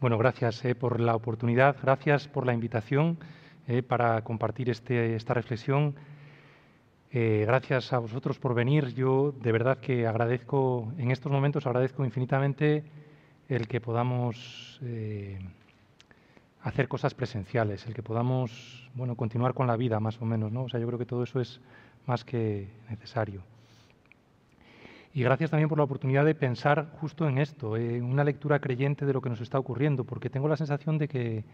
Bueno, gracias eh, por la oportunidad, gracias por la invitación eh, para compartir este, esta reflexión. Eh, gracias a vosotros por venir. Yo de verdad que agradezco, en estos momentos agradezco infinitamente el que podamos hacer cosas presenciales, el que podamos bueno, continuar con la vida más o menos. ¿no? O sea, yo creo que todo eso es más que necesario. Y gracias también por la oportunidad de pensar justo en esto, en una lectura creyente de lo que nos está ocurriendo, porque tengo la sensación de que,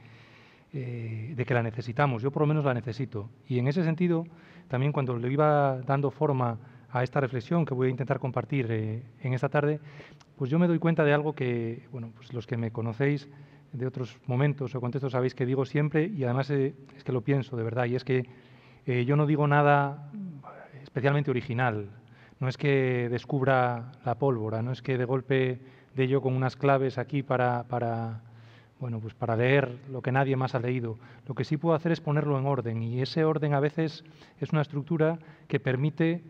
eh, de que la necesitamos, yo por lo menos la necesito. Y en ese sentido, también cuando le iba dando forma a esta reflexión que voy a intentar compartir eh, en esta tarde, pues yo me doy cuenta de algo que, bueno, pues los que me conocéis de otros momentos o contextos sabéis que digo siempre y además eh, es que lo pienso de verdad, y es que yo no digo nada especialmente original, no es que descubra la pólvora, no es que de golpe de ello con unas claves aquí para, bueno, pues para leer lo que nadie más ha leído. Lo que sí puedo hacer es ponerlo en orden y ese orden a veces es una estructura que permite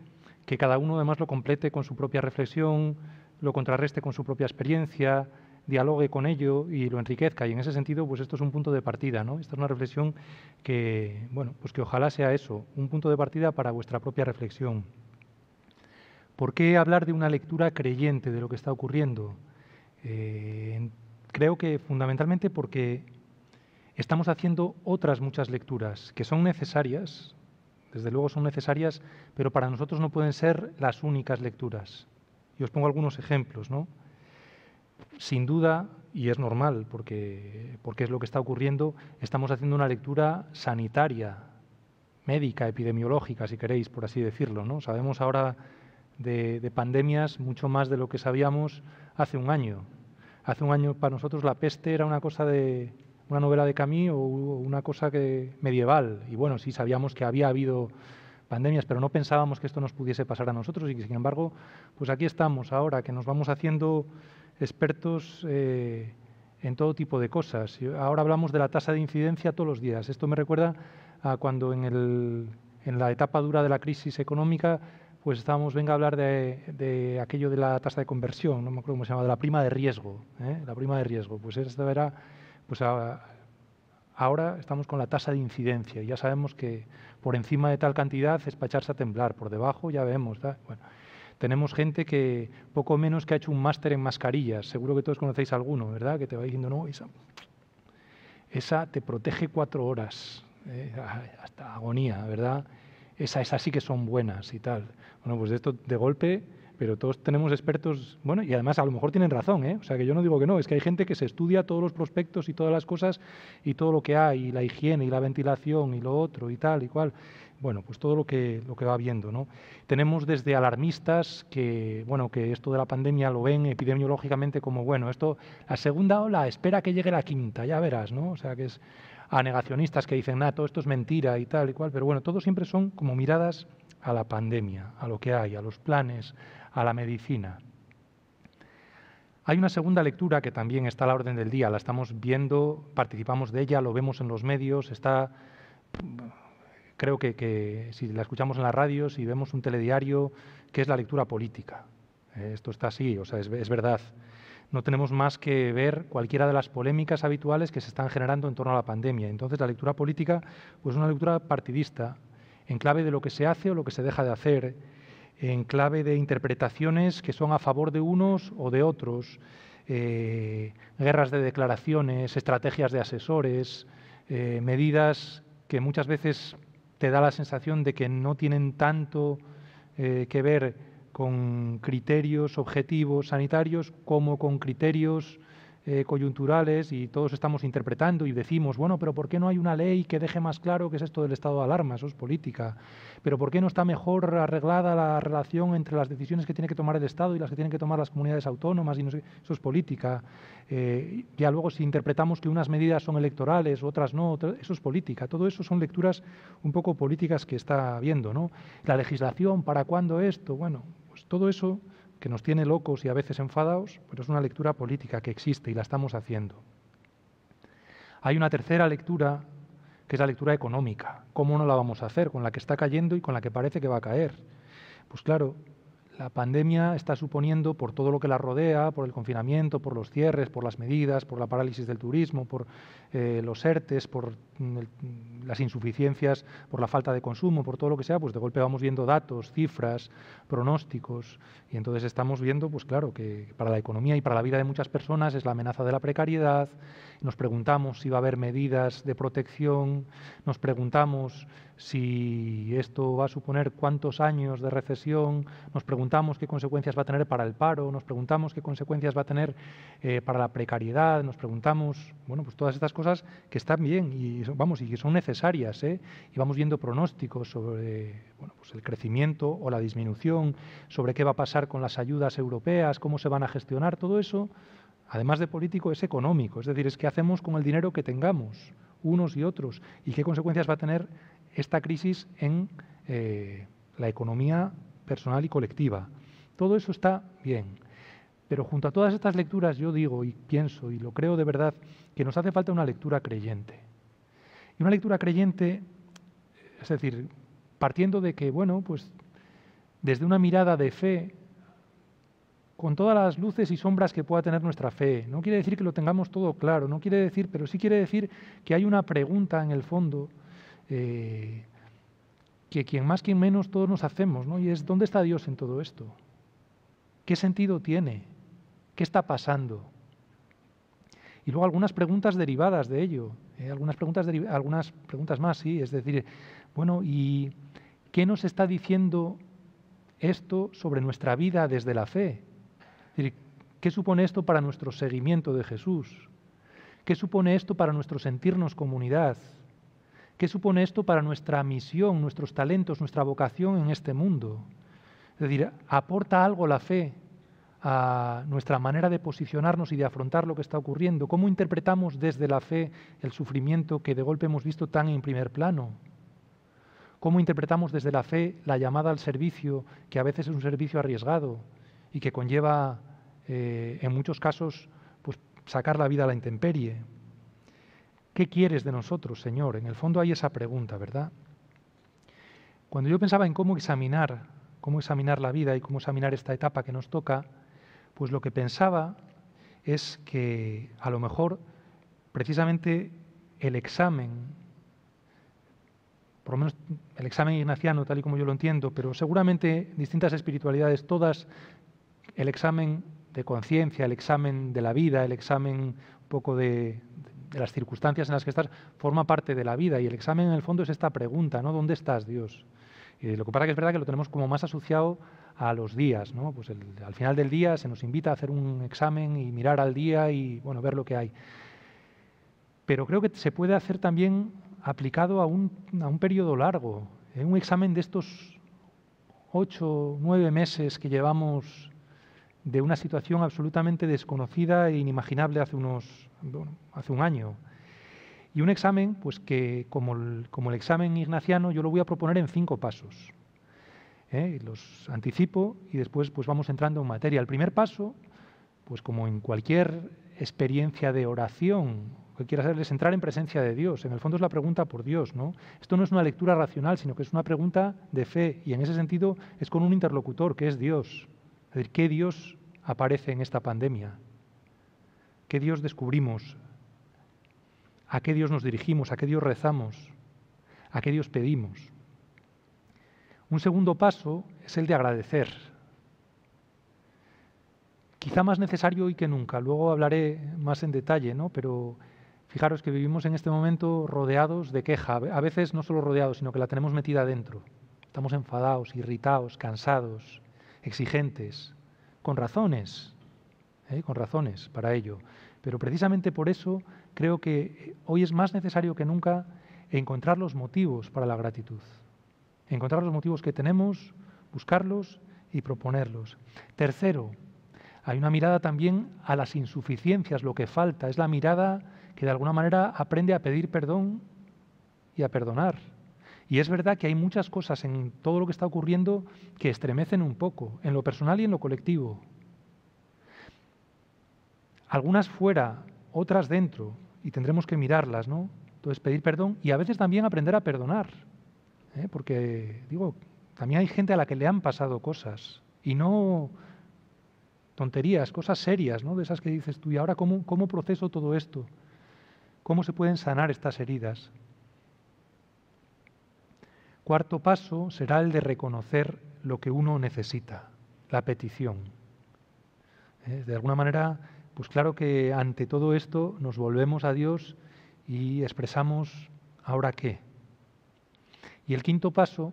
que cada uno además lo complete con su propia reflexión, lo contrarreste con su propia experiencia, dialogue con ello y lo enriquezca. Y en ese sentido, pues esto es un punto de partida, ¿no? Esta es una reflexión que, bueno, pues que ojalá sea eso, un punto de partida para vuestra propia reflexión. ¿Por qué hablar de una lectura creyente de lo que está ocurriendo? Eh, creo que fundamentalmente porque estamos haciendo otras muchas lecturas que son necesarias, desde luego son necesarias, pero para nosotros no pueden ser las únicas lecturas. Y os pongo algunos ejemplos, ¿no? Sin duda, y es normal, porque, porque es lo que está ocurriendo, estamos haciendo una lectura sanitaria, médica, epidemiológica, si queréis, por así decirlo, ¿no? Sabemos ahora de, pandemias mucho más de lo que sabíamos hace un año. Hace un año para nosotros la peste era una cosa de, una novela de Camus o una cosa que, medieval. Y bueno, sí sabíamos que había habido pandemias, pero no pensábamos que esto nos pudiese pasar a nosotros y que sin embargo, pues aquí estamos ahora, que nos vamos haciendo expertos eh, en todo tipo de cosas. Ahora hablamos de la tasa de incidencia todos los días. Esto me recuerda a cuando en la etapa dura de la crisis económica pues estamos, venga a hablar de, aquello de la tasa de conversión, no me acuerdo cómo se llama, de la prima de riesgo. ¿eh? La prima de riesgo, pues esta era, pues ahora estamos con la tasa de incidencia, y ya sabemos que por encima de tal cantidad es para echarse a temblar, por debajo ya vemos. tenemos gente que poco menos que ha hecho un máster en mascarillas, seguro que todos conocéis alguno, ¿verdad? Que te va diciendo, no, esa, te protege cuatro horas, ¿eh? hasta agonía, ¿verdad? esa, esas sí que son buenas y tal. Bueno, pues de esto de golpe, pero todos tenemos expertos, bueno, y además a lo mejor tienen razón, ¿eh? O sea, que yo no digo que no, es que hay gente que se estudia todos los prospectos y todas las cosas y todo lo que hay, y la higiene y la ventilación y lo otro y tal y cual. Bueno, pues todo lo que, lo que va viendo, ¿no? Tenemos desde alarmistas que, bueno, que esto de la pandemia lo ven epidemiológicamente como, bueno, esto, la segunda ola, espera que llegue la quinta, ya verás, ¿no? O sea, que es a negacionistas que dicen, nada, todo esto es mentira y tal y cual, pero bueno, todos siempre son como miradas a la pandemia, a lo que hay, a los planes, a la medicina. Hay una segunda lectura que también está a la orden del día, la estamos viendo, participamos de ella, lo vemos en los medios, está, creo que, que si la escuchamos en la radio, si vemos un telediario, que es la lectura política. Eh, esto está así, o sea, es, es verdad no tenemos más que ver cualquiera de las polémicas habituales que se están generando en torno a la pandemia. Entonces, la lectura política pues, es una lectura partidista, en clave de lo que se hace o lo que se deja de hacer, en clave de interpretaciones que son a favor de unos o de otros, eh, guerras de declaraciones, estrategias de asesores, eh, medidas que muchas veces te da la sensación de que no tienen tanto eh, que ver con criterios objetivos sanitarios como con criterios eh, coyunturales y todos estamos interpretando y decimos, bueno, pero ¿por qué no hay una ley que deje más claro que es esto del estado de alarma? Eso es política. Pero ¿por qué no está mejor arreglada la relación entre las decisiones que tiene que tomar el Estado y las que tienen que tomar las comunidades autónomas? Y no eso es política. Eh, ya luego si interpretamos que unas medidas son electorales, otras no, eso es política. Todo eso son lecturas un poco políticas que está habiendo, ¿no? La legislación, ¿para cuándo esto? Bueno, todo eso que nos tiene locos y a veces enfadados, pero es una lectura política que existe y la estamos haciendo. Hay una tercera lectura, que es la lectura económica. ¿Cómo no la vamos a hacer con la que está cayendo y con la que parece que va a caer? Pues claro, la pandemia está suponiendo, por todo lo que la rodea, por el confinamiento, por los cierres, por las medidas, por la parálisis del turismo, por eh, los ERTES, por mm, mm, las insuficiencias, por la falta de consumo, por todo lo que sea, pues de golpe vamos viendo datos, cifras, pronósticos, y entonces estamos viendo, pues claro, que para la economía y para la vida de muchas personas es la amenaza de la precariedad, nos preguntamos si va a haber medidas de protección, nos preguntamos si esto va a suponer cuántos años de recesión, nos preguntamos qué consecuencias va a tener para el paro, nos preguntamos qué consecuencias va a tener eh, para la precariedad, nos preguntamos, bueno, pues todas estas cosas que están bien y vamos y que son necesarias, ¿eh? y vamos viendo pronósticos sobre bueno, pues el crecimiento o la disminución, sobre qué va a pasar con las ayudas europeas, cómo se van a gestionar, todo eso, además de político, es económico, es decir, es qué hacemos con el dinero que tengamos unos y otros y qué consecuencias va a tener esta crisis en eh, la economía personal y colectiva. Todo eso está bien. Pero junto a todas estas lecturas yo digo y pienso y lo creo de verdad que nos hace falta una lectura creyente. Y una lectura creyente, es decir, partiendo de que, bueno, pues desde una mirada de fe, con todas las luces y sombras que pueda tener nuestra fe. No quiere decir que lo tengamos todo claro, no quiere decir, pero sí quiere decir que hay una pregunta en el fondo eh, que quien más, quien menos, todos nos hacemos, ¿no? Y es, ¿dónde está Dios en todo esto? ¿Qué sentido tiene? ¿Qué está pasando? Y luego algunas preguntas derivadas de ello, ¿eh? algunas, preguntas algunas preguntas más, sí, es decir, bueno, ¿y qué nos está diciendo esto sobre nuestra vida desde la fe? Es decir, ¿qué supone esto para nuestro seguimiento de Jesús? ¿Qué supone esto para nuestro sentirnos comunidad? ¿Qué supone esto para nuestra misión, nuestros talentos, nuestra vocación en este mundo? Es decir, ¿aporta algo la fe a nuestra manera de posicionarnos y de afrontar lo que está ocurriendo? ¿Cómo interpretamos desde la fe el sufrimiento que de golpe hemos visto tan en primer plano? ¿Cómo interpretamos desde la fe la llamada al servicio, que a veces es un servicio arriesgado y que conlleva, eh, en muchos casos, pues, sacar la vida a la intemperie? ¿Qué quieres de nosotros, Señor? En el fondo hay esa pregunta, ¿verdad? Cuando yo pensaba en cómo examinar, cómo examinar la vida y cómo examinar esta etapa que nos toca, pues lo que pensaba es que a lo mejor precisamente el examen, por lo menos el examen ignaciano, tal y como yo lo entiendo, pero seguramente distintas espiritualidades, todas, el examen de conciencia, el examen de la vida, el examen un poco de, de las circunstancias en las que estás, forma parte de la vida. Y el examen, en el fondo, es esta pregunta, ¿no? ¿Dónde estás, Dios? lo que pasa que es verdad que lo tenemos como más asociado a los días, ¿no? Pues al final del día se nos invita a hacer un examen y mirar al día y, bueno, ver lo que hay. Pero creo que se puede hacer también aplicado a un, a un periodo largo. En un examen de estos ocho, nueve meses que llevamos de una situación absolutamente desconocida e inimaginable hace unos hace un año. Y un examen, pues que como el, examen ignaciano, yo lo voy a proponer en cinco pasos. ¿eh? Los anticipo y después pues vamos entrando en materia. El primer paso, pues como en cualquier experiencia de oración, que hacer es entrar en presencia de Dios. En el fondo es la pregunta por Dios, ¿no? Esto no es una lectura racional, sino que es una pregunta de fe y en ese sentido es con un interlocutor que es Dios. Es decir, ¿qué Dios aparece en esta pandemia? ¿Qué Dios descubrimos? ¿A qué Dios nos dirigimos? ¿A qué Dios rezamos? ¿A qué Dios pedimos? Un segundo paso es el de agradecer. Quizá más necesario hoy que nunca, luego hablaré más en detalle, ¿no? Pero fijaros que vivimos en este momento rodeados de queja, a veces no solo rodeados, sino que la tenemos metida dentro. Estamos enfadados, irritados, cansados, exigentes, con razones, ¿eh? con razones para ello. Pero precisamente por eso creo que eh, hoy es más necesario que nunca encontrar los motivos para la gratitud, encontrar los motivos que tenemos, buscarlos y proponerlos. Tercero, hay una mirada también a las insuficiencias, lo que falta, es la mirada que de alguna manera aprende a pedir perdón y a perdonar. Y es verdad que hay muchas cosas en todo lo que está ocurriendo que estremecen un poco, en lo personal y en lo colectivo algunas fuera, otras dentro, y tendremos que mirarlas, ¿no? Entonces pedir perdón y a veces también aprender a perdonar, ¿eh? porque digo, también hay gente a la que le han pasado cosas y no tonterías, cosas serias, ¿no? De esas que dices tú, ¿y ahora cómo, cómo proceso todo esto? ¿Cómo se pueden sanar estas heridas? Cuarto paso será el de reconocer lo que uno necesita, la petición. ¿eh? De alguna manera pues claro que ante todo esto nos volvemos a Dios y expresamos ahora qué. Y el quinto paso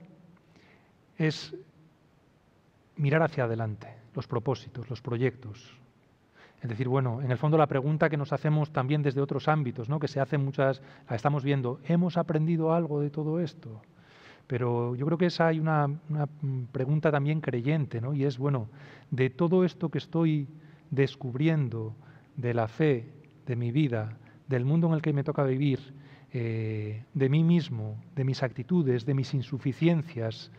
es mirar hacia adelante, los propósitos, los proyectos. Es decir, bueno, en el fondo la pregunta que nos hacemos también desde otros ámbitos, ¿no? que se hacen muchas, la estamos viendo, ¿hemos aprendido algo de todo esto? Pero yo creo que esa hay una, una mm, pregunta también creyente, ¿no? y es, bueno, de todo esto que estoy descubriendo de la fe, de mi vida, del mundo en el que me toca vivir, eh, de mí mismo, de mis actitudes, de mis insuficiencias,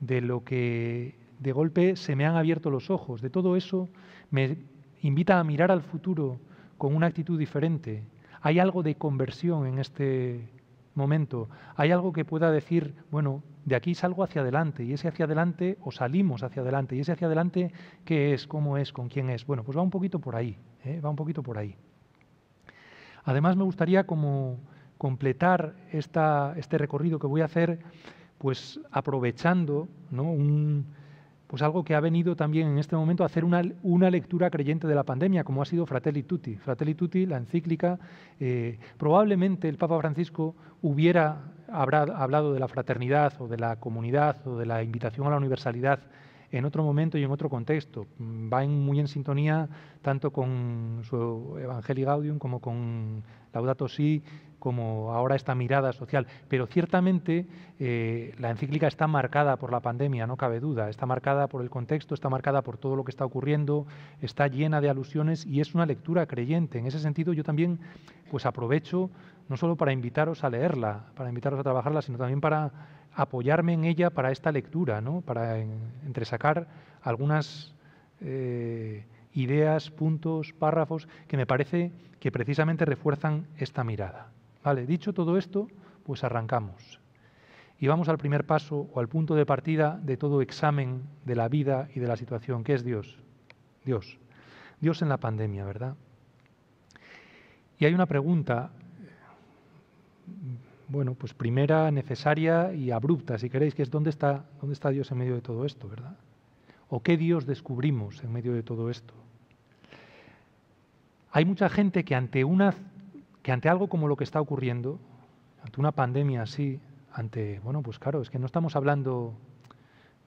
de lo que de golpe se me han abierto los ojos, de todo eso me invita a mirar al futuro con una actitud diferente. Hay algo de conversión en este momento, hay algo que pueda decir, bueno, de aquí salgo hacia adelante, y ese hacia adelante, o salimos hacia adelante, y ese hacia adelante, ¿qué es? ¿Cómo es? ¿Con quién es? Bueno, pues va un poquito por ahí, ¿eh? va un poquito por ahí. Además, me gustaría como completar esta, este recorrido que voy a hacer, pues aprovechando ¿no? un, pues algo que ha venido también en este momento a hacer una, lectura creyente de la pandemia, como ha sido Fratelli Tutti. Fratelli Tutti, la encíclica, eh, probablemente el Papa Francisco hubiera habrá hablado de la fraternidad o de la comunidad o de la invitación a la universalidad en otro momento y en otro contexto. Va muy en sintonía tanto con su Evangelii Gaudium como con Laudato Si como ahora esta mirada social. Pero ciertamente eh, la encíclica está marcada por la pandemia, no cabe duda, está marcada por el contexto, está marcada por todo lo que está ocurriendo, está llena de alusiones y es una lectura creyente. En ese sentido yo también pues aprovecho no solo para invitaros a leerla, para invitaros a trabajarla, sino también para apoyarme en ella para esta lectura, para entresacar algunas eh, ideas, puntos, párrafos que me parece que precisamente refuerzan esta mirada dicho todo esto, pues arrancamos. Y vamos al primer paso o al punto de partida de todo examen de la vida y de la situación, que es Dios. Dios. Dios en la pandemia, ¿verdad? Y hay una pregunta, bueno, pues primera, necesaria y abrupta, si queréis, que es ¿dónde está, dónde está Dios en medio de todo esto, ¿verdad? ¿O qué Dios descubrimos en medio de todo esto? Hay mucha gente que ante una que ante algo como lo que está ocurriendo, ante una pandemia así, ante, bueno, pues claro, es que no estamos hablando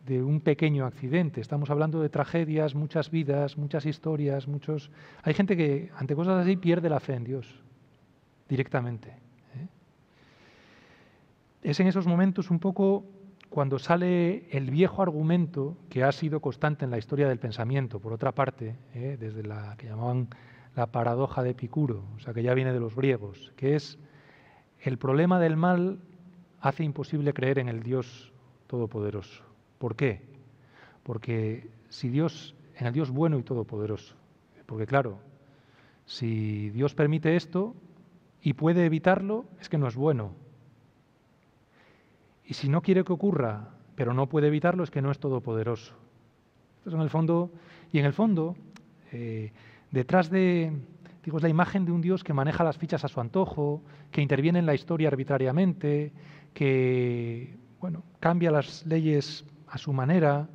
de un pequeño accidente, estamos hablando de tragedias, muchas vidas, muchas historias, muchos... Hay gente que ante cosas así pierde la fe en Dios directamente. ¿eh? Es en esos momentos un poco cuando sale el viejo argumento que ha sido constante en la historia del pensamiento, por otra parte, ¿eh? desde la que llamaban la paradoja de Epicuro, o sea que ya viene de los griegos, que es el problema del mal hace imposible creer en el Dios todopoderoso. ¿Por qué? Porque si Dios, en el Dios bueno y todopoderoso, porque claro, si Dios permite esto y puede evitarlo, es que no es bueno. Y si no quiere que ocurra, pero no puede evitarlo, es que no es todopoderoso. Entonces, en el fondo, y en el fondo, eh, Detrás de, digo, la imagen de un Dios que maneja las fichas a su antojo, que interviene en la historia arbitrariamente, que, bueno, cambia las leyes a su manera.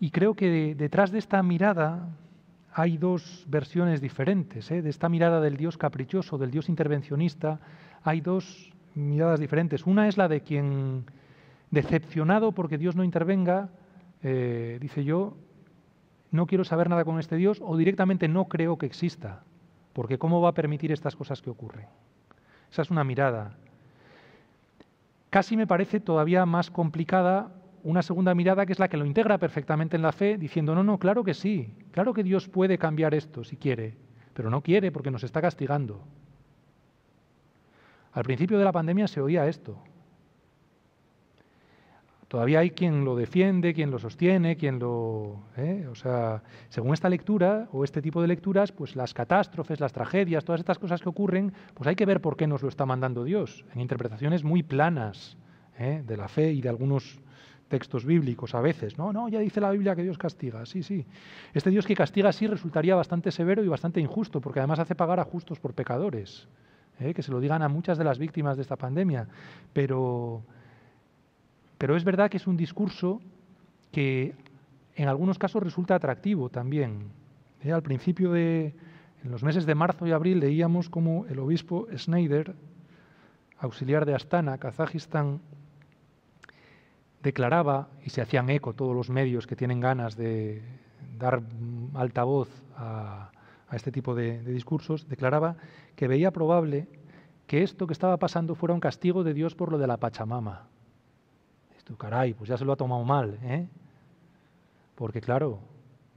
Y creo que detrás de esta mirada hay dos versiones diferentes. ¿eh? De esta mirada del Dios caprichoso, del Dios intervencionista, hay dos miradas diferentes. Una es la de quien, decepcionado porque Dios no intervenga, eh, dice yo, no quiero saber nada con este Dios o directamente no creo que exista, porque ¿cómo va a permitir estas cosas que ocurren? Esa es una mirada. Casi me parece todavía más complicada una segunda mirada que es la que lo integra perfectamente en la fe, diciendo, no, no, claro que sí, claro que Dios puede cambiar esto si quiere, pero no quiere porque nos está castigando. Al principio de la pandemia se oía esto. Todavía hay quien lo defiende, quien lo sostiene, quien lo... ¿eh? O sea, según esta lectura o este tipo de lecturas, pues las catástrofes, las tragedias, todas estas cosas que ocurren, pues hay que ver por qué nos lo está mandando Dios, en interpretaciones muy planas ¿eh? de la fe y de algunos textos bíblicos a veces. No, no, ya dice la Biblia que Dios castiga, sí, sí. Este Dios que castiga sí resultaría bastante severo y bastante injusto, porque además hace pagar a justos por pecadores. ¿eh? Que se lo digan a muchas de las víctimas de esta pandemia. Pero pero es verdad que es un discurso que en algunos casos resulta atractivo también. Eh, al principio de, en los meses de marzo y abril, leíamos cómo el obispo Schneider, auxiliar de Astana, Kazajistán, declaraba, y se hacían eco todos los medios que tienen ganas de dar altavoz a, a este tipo de discursos, declaraba que veía probable que esto que estaba pasando fuera un castigo de Dios por lo de la Pachamama caray, pues ya se lo ha tomado mal, ¿eh? Porque claro,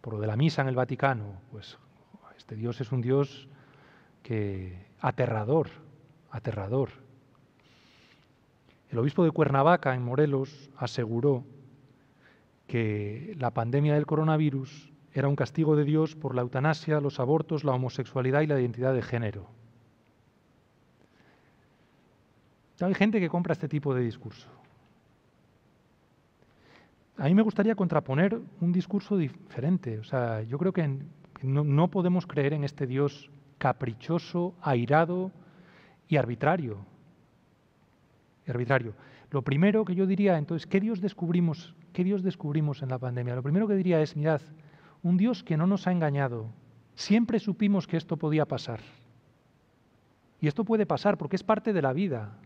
por lo de la misa en el Vaticano, pues este Dios es un Dios que aterrador, aterrador. El obispo de Cuernavaca, en Morelos, aseguró que la pandemia del coronavirus era un castigo de Dios por la eutanasia, los abortos, la homosexualidad y la identidad de género. Hay gente que compra este tipo de discurso a mí me gustaría contraponer un discurso diferente. O sea, yo creo que no, podemos creer en este Dios caprichoso, airado y arbitrario. Arbitrario. Lo primero que yo diría, entonces, ¿qué Dios descubrimos? ¿Qué Dios descubrimos en la pandemia? Lo primero que diría es, mirad, un Dios que no nos ha engañado. Siempre supimos que esto podía pasar. Y esto puede pasar porque es parte de la vida.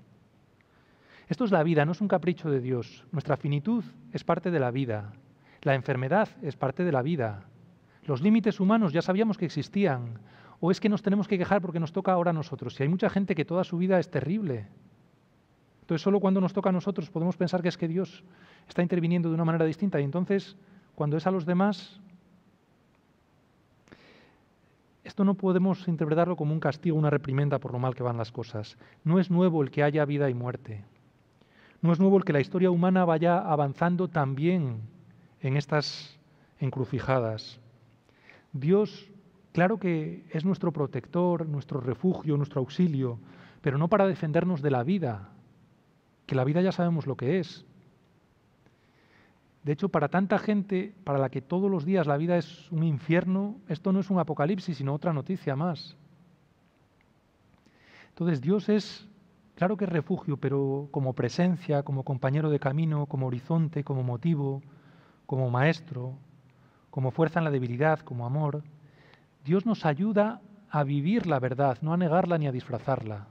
Esto es la vida, no es un capricho de Dios. Nuestra finitud es parte de la vida. La enfermedad es parte de la vida. Los límites humanos ya sabíamos que existían. ¿O es que nos tenemos que quejar porque nos toca ahora a nosotros? Y hay mucha gente que toda su vida es terrible. Entonces solo cuando nos toca a nosotros podemos pensar que es que Dios está interviniendo de una manera distinta. Y entonces, cuando es a los demás, esto no podemos interpretarlo como un castigo, una reprimenda por lo mal que van las cosas. No es nuevo el que haya vida y muerte. No es nuevo el que la historia humana vaya avanzando también en estas encrucijadas. Dios, claro que es nuestro protector, nuestro refugio, nuestro auxilio, pero no para defendernos de la vida, que la vida ya sabemos lo que es. De hecho, para tanta gente, para la que todos los días la vida es un infierno, esto no es un apocalipsis, sino otra noticia más. Entonces Dios es Claro que es refugio, pero como presencia, como compañero de camino, como horizonte, como motivo, como maestro, como fuerza en la debilidad, como amor, Dios nos ayuda a vivir la verdad, no a negarla ni a disfrazarla.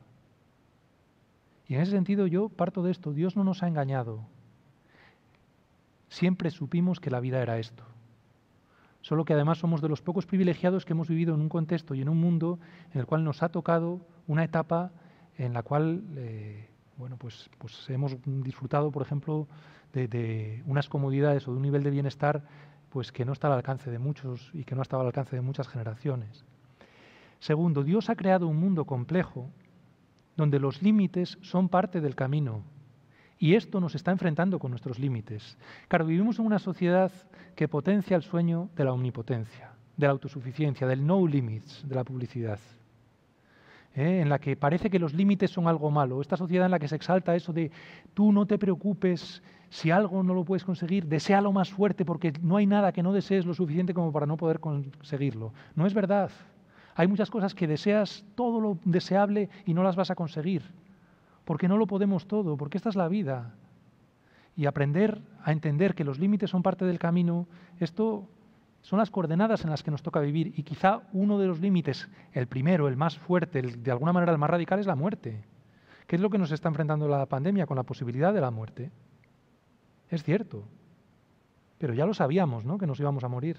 Y en ese sentido yo parto de esto, Dios no nos ha engañado. Siempre supimos que la vida era esto. Solo que además somos de los pocos privilegiados que hemos vivido en un contexto y en un mundo en el cual nos ha tocado una etapa en la cual eh, bueno, pues, pues, hemos disfrutado, por ejemplo, de, unas comodidades o de un nivel de bienestar pues, que no está al alcance de muchos y que no ha estado al alcance de muchas generaciones. Segundo, Dios ha creado un mundo complejo donde los límites son parte del camino. Y esto nos está enfrentando con nuestros límites. Claro, vivimos en una sociedad que potencia el sueño de la omnipotencia, de la autosuficiencia, del no limits, de la publicidad. ¿eh? en la que parece que los límites son algo malo, esta sociedad en la que se exalta eso de tú no te preocupes si algo no lo puedes conseguir, desea lo más fuerte porque no hay nada que no desees lo suficiente como para no poder conseguirlo. No es verdad. Hay muchas cosas que deseas todo lo deseable y no las vas a conseguir, porque no lo podemos todo, porque esta es la vida. Y aprender a entender que los límites son parte del camino, esto son las coordenadas en las que nos toca vivir y quizá uno de los límites, el primero, el más fuerte, de alguna manera el más radical, es la muerte. ¿Qué es lo que nos está enfrentando la pandemia con la posibilidad de la muerte? Es cierto, pero ya lo sabíamos, ¿no? Que nos íbamos a morir.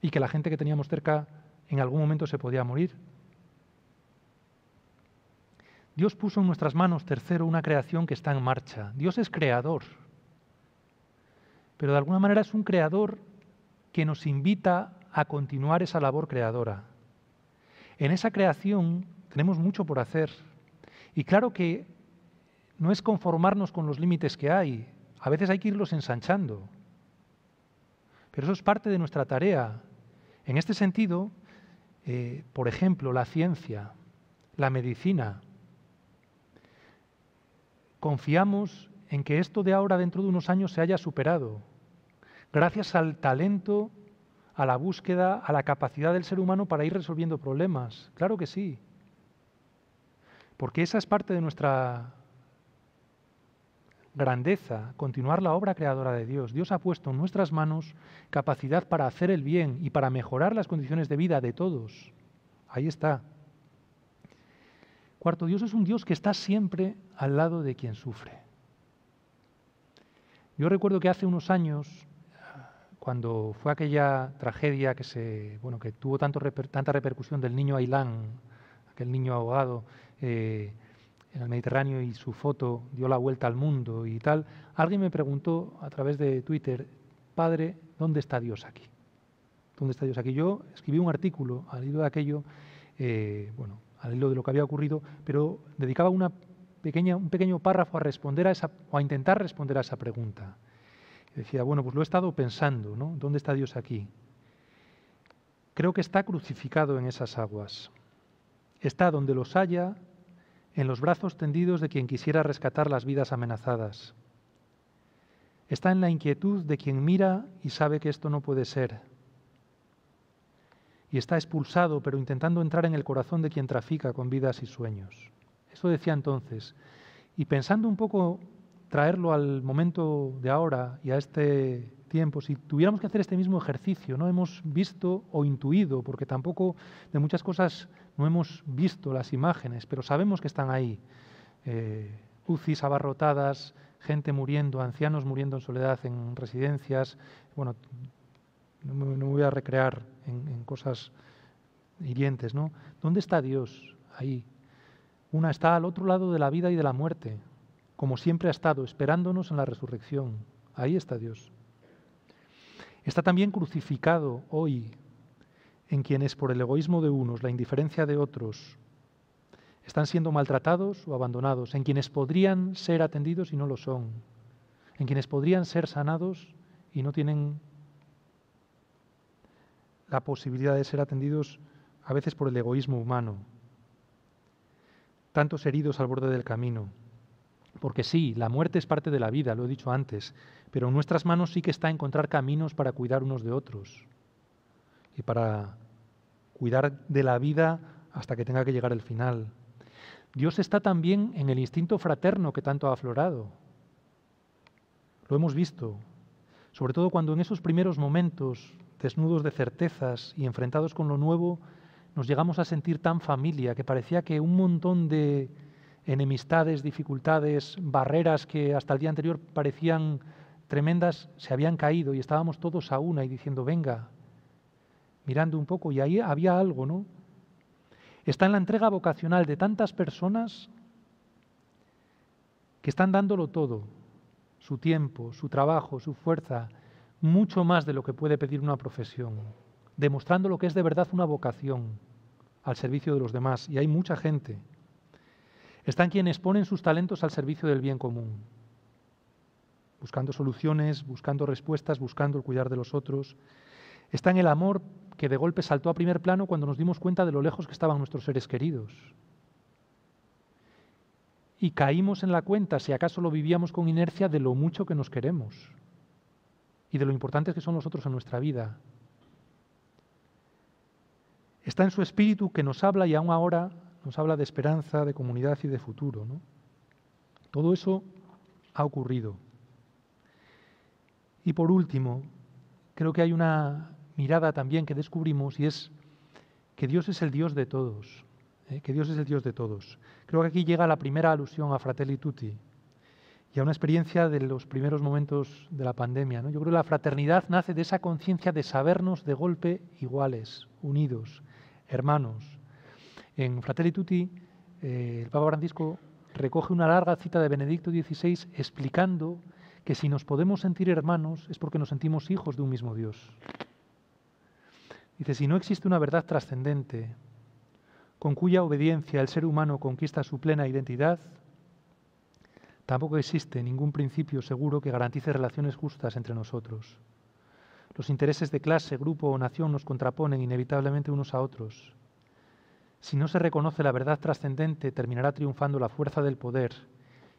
Y que la gente que teníamos cerca en algún momento se podía morir. Dios puso en nuestras manos, tercero, una creación que está en marcha. Dios es creador pero de alguna manera es un creador que nos invita a continuar esa labor creadora. En esa creación tenemos mucho por hacer y claro que no es conformarnos con los límites que hay, a veces hay que irlos ensanchando, pero eso es parte de nuestra tarea. En este sentido, eh, por ejemplo, la ciencia, la medicina, confiamos en que esto de ahora dentro de unos años se haya superado gracias al talento, a la búsqueda, a la capacidad del ser humano para ir resolviendo problemas. Claro que sí. Porque esa es parte de nuestra grandeza, continuar la obra creadora de Dios. Dios ha puesto en nuestras manos capacidad para hacer el bien y para mejorar las condiciones de vida de todos. Ahí está. Cuarto, Dios es un Dios que está siempre al lado de quien sufre. Yo recuerdo que hace unos años cuando fue aquella tragedia que, se, bueno, que tuvo tanto tanta repercusión del niño Ailán, aquel niño ahogado eh, en el Mediterráneo y su foto dio la vuelta al mundo y tal, alguien me preguntó a través de Twitter, padre, ¿dónde está Dios aquí? ¿Dónde está Dios aquí? Yo escribí un artículo al hilo de aquello, eh, bueno, al hilo de lo que había ocurrido, pero dedicaba una pequeña, un pequeño párrafo a responder a esa, o a intentar responder a esa pregunta decía, bueno, pues lo he estado pensando, ¿no? ¿Dónde está Dios aquí? Creo que está crucificado en esas aguas. Está donde los haya, en los brazos tendidos de quien quisiera rescatar las vidas amenazadas. Está en la inquietud de quien mira y sabe que esto no puede ser. Y está expulsado, pero intentando entrar en el corazón de quien trafica con vidas y sueños. Eso decía entonces. Y pensando un poco traerlo al momento de ahora y a este tiempo, si tuviéramos que hacer este mismo ejercicio, no hemos visto o intuido, porque tampoco de muchas cosas no hemos visto las imágenes, pero sabemos que están ahí. Eh, UCIs abarrotadas, gente muriendo, ancianos muriendo en soledad en residencias. Bueno, no me, voy a recrear en, en cosas hirientes, ¿no? ¿Dónde está Dios ahí? Una está al otro lado de la vida y de la muerte, como siempre ha estado, esperándonos en la resurrección. Ahí está Dios. Está también crucificado hoy en quienes por el egoísmo de unos, la indiferencia de otros, están siendo maltratados o abandonados, en quienes podrían ser atendidos y no lo son, en quienes podrían ser sanados y no tienen la posibilidad de ser atendidos a veces por el egoísmo humano. Tantos heridos al borde del camino, porque sí, la muerte es parte de la vida, lo he dicho antes, pero en nuestras manos sí que está encontrar caminos para cuidar unos de otros y para cuidar de la vida hasta que tenga que llegar el final. Dios está también en el instinto fraterno que tanto ha aflorado. Lo hemos visto, sobre todo cuando en esos primeros momentos, desnudos de certezas y enfrentados con lo nuevo, nos llegamos a sentir tan familia que parecía que un montón de enemistades, dificultades, barreras que hasta el día anterior parecían tremendas, se habían caído y estábamos todos a una y diciendo, venga, mirando un poco, y ahí había algo, ¿no? Está en la entrega vocacional de tantas personas que están dándolo todo, su tiempo, su trabajo, su fuerza, mucho más de lo que puede pedir una profesión, demostrando lo que es de verdad una vocación al servicio de los demás. Y hay mucha gente están quienes ponen sus talentos al servicio del bien común, buscando soluciones, buscando respuestas, buscando el cuidar de los otros. Está en el amor que de golpe saltó a primer plano cuando nos dimos cuenta de lo lejos que estaban nuestros seres queridos. Y caímos en la cuenta, si acaso lo vivíamos con inercia, de lo mucho que nos queremos y de lo importantes que son los otros en nuestra vida. Está en su espíritu que nos habla y aún ahora nos habla de esperanza, de comunidad y de futuro. Todo eso ha ocurrido. Y por último, creo que hay una mirada también que descubrimos y es que Dios es el Dios de todos, ¿eh? que Dios es el Dios de todos. Creo que aquí llega la primera alusión a Fratelli Tutti y a una experiencia de los primeros momentos de la pandemia. Yo creo que la fraternidad nace de esa conciencia de sabernos de golpe iguales, unidos, hermanos. En Fratelli Tutti, eh, el Papa Francisco recoge una larga cita de Benedicto XVI explicando que si nos podemos sentir hermanos es porque nos sentimos hijos de un mismo Dios. Dice, si no existe una verdad trascendente con cuya obediencia el ser humano conquista su plena identidad, tampoco existe ningún principio seguro que garantice relaciones justas entre nosotros. Los intereses de clase, grupo o nación nos contraponen inevitablemente unos a otros. Si no se reconoce la verdad trascendente, terminará triunfando la fuerza del poder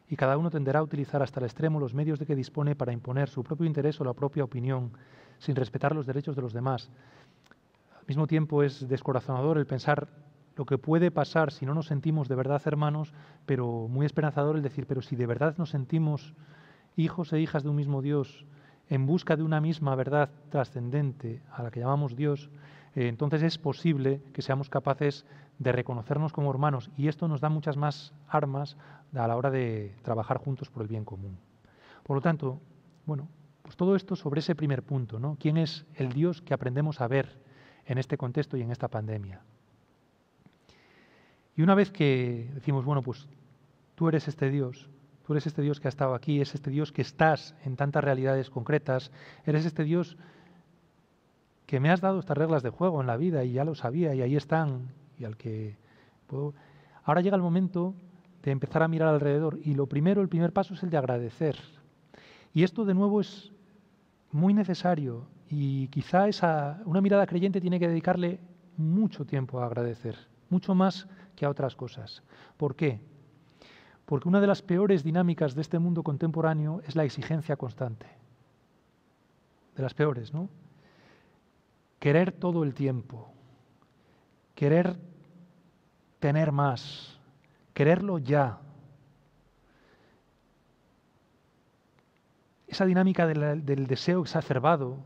y cada uno tenderá a utilizar hasta el extremo los medios de que dispone para imponer su propio interés o la propia opinión, sin respetar los derechos de los demás. Al mismo tiempo es descorazonador el pensar lo que puede pasar si no nos sentimos de verdad hermanos, pero muy esperanzador el decir, pero si de verdad nos sentimos hijos e hijas de un mismo Dios, en busca de una misma verdad trascendente a la que llamamos Dios, eh, entonces es posible que seamos capaces de reconocernos como hermanos y esto nos da muchas más armas a la hora de trabajar juntos por el bien común. Por lo tanto, bueno, pues todo esto sobre ese primer punto, ¿no? ¿Quién es el Dios que aprendemos a ver en este contexto y en esta pandemia? Y una vez que decimos, bueno, pues tú eres este Dios, tú eres este Dios que ha estado aquí, es este Dios que estás en tantas realidades concretas, eres este Dios que me has dado estas reglas de juego en la vida y ya lo sabía y ahí están y al que puedo... Ahora llega el momento de empezar a mirar alrededor y lo primero, el primer paso es el de agradecer. Y esto de nuevo es muy necesario y quizá esa, una mirada creyente tiene que dedicarle mucho tiempo a agradecer, mucho más que a otras cosas. ¿Por qué? Porque una de las peores dinámicas de este mundo contemporáneo es la exigencia constante. De las peores, ¿no? Querer todo el tiempo, querer tener más, quererlo ya. Esa dinámica del deseo exacerbado,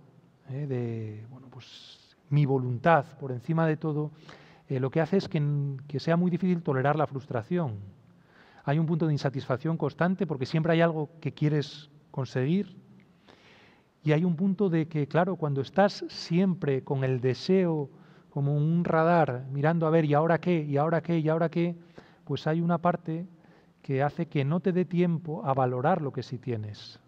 eh, de pues, mi voluntad por encima de todo, eh, lo que hace es que sea muy difícil tolerar la frustración. Hay un punto de insatisfacción constante porque siempre hay algo que quieres conseguir y hay un punto de que, claro, cuando estás siempre con el deseo como un radar, mirando a ver, ¿y ahora qué? ¿Y ahora qué? ¿Y ahora qué? Pues hay una parte que hace que no te dé tiempo a valorar lo que sí tienes,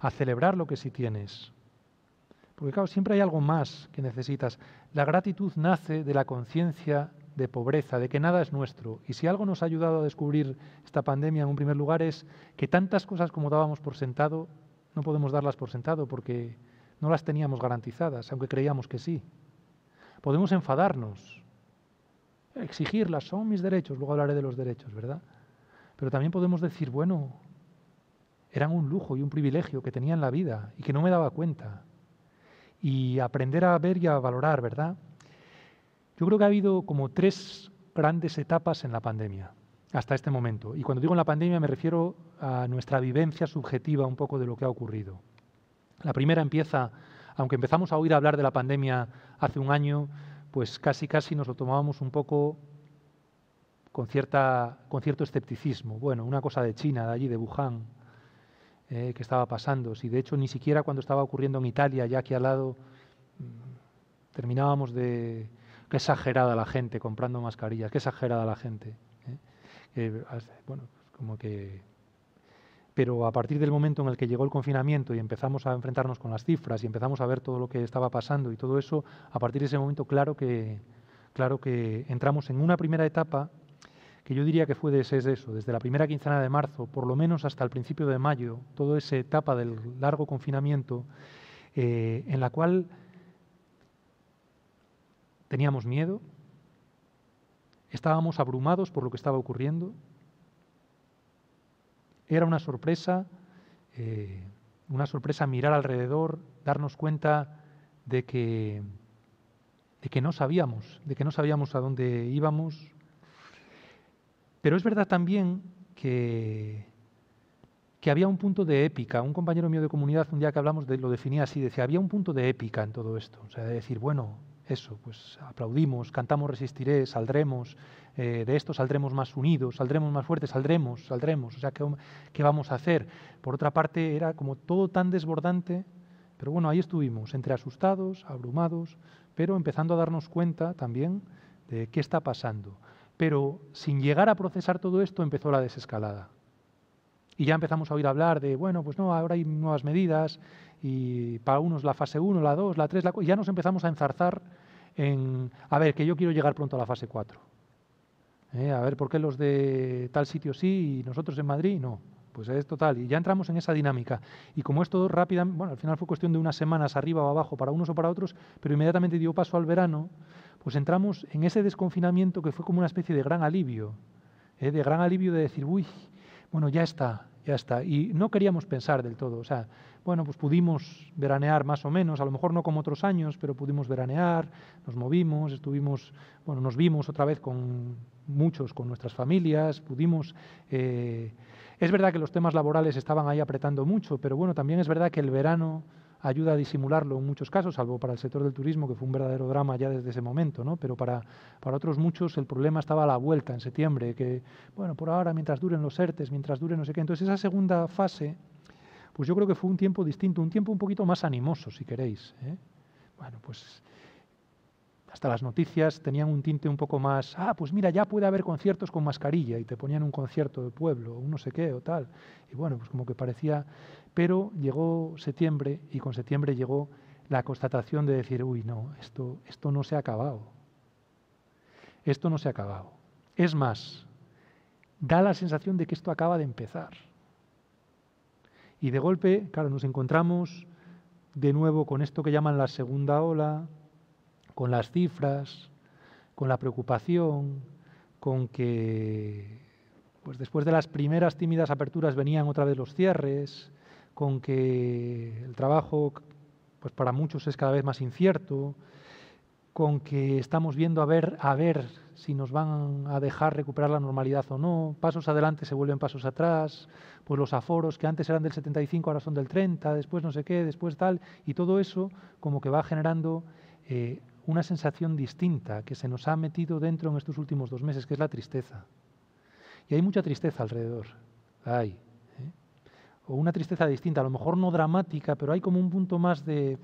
a celebrar lo que sí tienes. Porque claro, siempre hay algo más que necesitas. La gratitud nace de la conciencia de pobreza, de que nada es nuestro. Y si algo nos ha ayudado a descubrir esta pandemia en un primer lugar es que tantas cosas como dábamos por sentado no podemos darlas por sentado porque no las teníamos garantizadas, aunque creíamos que sí. Podemos enfadarnos, exigirlas, son mis derechos, luego hablaré de los derechos, ¿verdad? Pero también podemos decir, bueno, eran un lujo y un privilegio que tenía en la vida y que no me daba cuenta. Y aprender a ver y a valorar, ¿verdad? Yo creo que ha habido como tres grandes etapas en la pandemia hasta este momento. Y cuando digo en la pandemia me refiero a nuestra vivencia subjetiva un poco de lo que ha ocurrido. La primera empieza, aunque empezamos a oír hablar de la pandemia hace un año, pues casi casi nos lo tomábamos un poco con, cierta, con cierto escepticismo. Bueno, una cosa de China, de allí, de Wuhan, eh, que estaba pasando. Si de hecho ni siquiera cuando estaba ocurriendo en Italia, ya aquí al lado, mm, terminábamos de... Qué exagerada la gente comprando mascarillas, qué exagerada la gente. Eh, bueno, pues como que... Pero a partir del momento en el que llegó el confinamiento y empezamos a enfrentarnos con las cifras y empezamos a ver todo lo que estaba pasando y todo eso, a partir de ese momento, claro que, claro que entramos en una primera etapa que yo diría que fue desde eso, desde la primera quincena de marzo, por lo menos hasta el principio de mayo, toda esa etapa del largo confinamiento, eh, en la cual teníamos miedo, Estábamos abrumados por lo que estaba ocurriendo. Era una sorpresa, eh, una sorpresa mirar alrededor, darnos cuenta de que, de que no sabíamos, de que no sabíamos a dónde íbamos. Pero es verdad también que, que había un punto de épica. Un compañero mío de comunidad un día que hablamos de, lo definía así, decía, había un punto de épica en todo esto. O sea, decir, bueno, eso, pues aplaudimos, cantamos Resistiré, saldremos, eh, de esto saldremos más unidos, saldremos más fuertes, saldremos, saldremos, o sea, ¿qué, ¿qué vamos a hacer? Por otra parte, era como todo tan desbordante, pero bueno, ahí estuvimos, entre asustados, abrumados, pero empezando a darnos cuenta también de qué está pasando. Pero sin llegar a procesar todo esto empezó la desescalada. Y ya empezamos a oír hablar de, bueno, pues no, ahora hay nuevas medidas, y para unos la fase 1, la 2, la 3, la y ya nos empezamos a enzarzar en, a ver, que yo quiero llegar pronto a la fase 4. ¿eh? a ver, ¿por qué los de tal sitio sí y nosotros en Madrid no? Pues es total, y ya entramos en esa dinámica. Y como esto rápida, bueno, al final fue cuestión de unas semanas arriba o abajo para unos o para otros, pero inmediatamente dio paso al verano, pues entramos en ese desconfinamiento que fue como una especie de gran alivio, ¿eh? de gran alivio de decir, uy, bueno, ya está, ya está. Y no queríamos pensar del todo, o sea, bueno, pues pudimos veranear más o menos, a lo mejor no como otros años, pero pudimos veranear, nos movimos, estuvimos, bueno, nos vimos otra vez con muchos, con nuestras familias, pudimos... Eh, es verdad que los temas laborales estaban ahí apretando mucho, pero bueno, también es verdad que el verano ayuda a disimularlo en muchos casos, salvo para el sector del turismo, que fue un verdadero drama ya desde ese momento, ¿no? Pero para, otros muchos el problema estaba a la vuelta en septiembre, que, bueno, por ahora, mientras duren los ERTES, mientras duren no sé qué. Entonces esa segunda fase, pues yo creo que fue un tiempo distinto, un tiempo un poquito más animoso, si queréis. ¿eh? Bueno, pues hasta las noticias tenían un tinte un poco más, ah, pues mira, ya puede haber conciertos con mascarilla y te ponían un concierto de pueblo, o no sé qué o tal. Y bueno, pues como que parecía pero llegó septiembre y con septiembre llegó la constatación de decir, uy, no, esto, esto no se ha acabado. Esto no se ha acabado. Es más, da la sensación de que esto acaba de empezar. Y de golpe, claro, nos encontramos de nuevo con esto que llaman la segunda ola, con las cifras, con la preocupación, con que pues después de las primeras tímidas aperturas venían otra vez los cierres, con que el trabajo pues para muchos es cada vez más incierto, con que estamos viendo a ver, a ver si nos van a dejar recuperar la normalidad o no, pasos adelante se vuelven pasos atrás, pues los aforos que antes eran del 75 ahora son del 30, después no sé qué, después tal, y todo eso como que va generando eh, una sensación distinta que se nos ha metido dentro en estos últimos dos meses, que es la tristeza. Y hay mucha tristeza alrededor, hay, o una tristeza distinta, a lo mejor no dramática, pero hay como un punto más de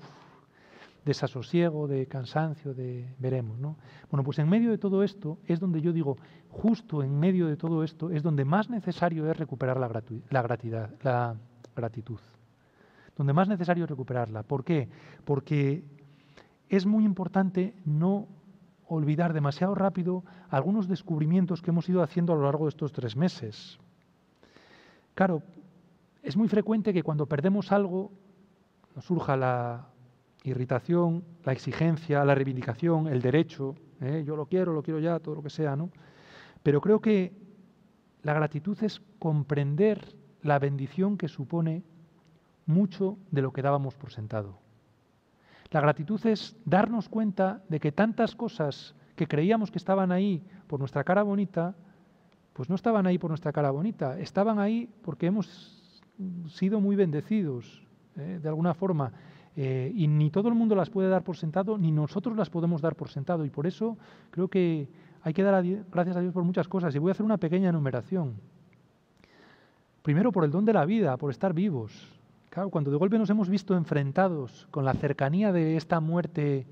desasosiego, de cansancio, de veremos. ¿no? Bueno, pues en medio de todo esto es donde yo digo, justo en medio de todo esto es donde más necesario es recuperar la, la, la gratitud. Donde más necesario es recuperarla. ¿Por qué? Porque es muy importante no olvidar demasiado rápido algunos descubrimientos que hemos ido haciendo a lo largo de estos tres meses. Claro, es muy frecuente que cuando perdemos algo nos surja la irritación, la exigencia, la reivindicación, el derecho, ¿eh? yo lo quiero, lo quiero ya, todo lo que sea, ¿no? Pero creo que la gratitud es comprender la bendición que supone mucho de lo que dábamos por sentado. La gratitud es darnos cuenta de que tantas cosas que creíamos que estaban ahí por nuestra cara bonita, pues no estaban ahí por nuestra cara bonita, estaban ahí porque hemos sido muy bendecidos, ¿eh? de alguna forma. Eh, y ni todo el mundo las puede dar por sentado, ni nosotros las podemos dar por sentado. Y por eso creo que hay que dar gracias a Dios por muchas cosas. Y voy a hacer una pequeña enumeración. Primero, por el don de la vida, por estar vivos. Claro, cuando de golpe nos hemos visto enfrentados con la cercanía de esta muerte,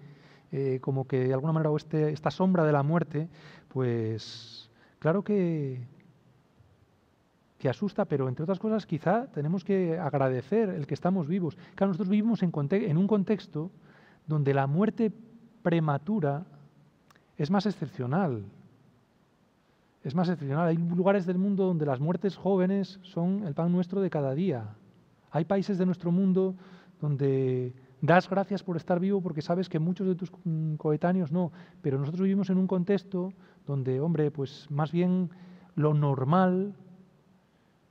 eh, como que de alguna manera o este, esta sombra de la muerte, pues claro que que asusta, pero entre otras cosas quizá tenemos que agradecer el que estamos vivos. Claro, nosotros vivimos en, en un contexto donde la muerte prematura es más excepcional. Es más excepcional. Hay lugares del mundo donde las muertes jóvenes son el pan nuestro de cada día. Hay países de nuestro mundo donde das gracias por estar vivo porque sabes que muchos de tus mm, coetáneos no, pero nosotros vivimos en un contexto donde, hombre, pues más bien lo normal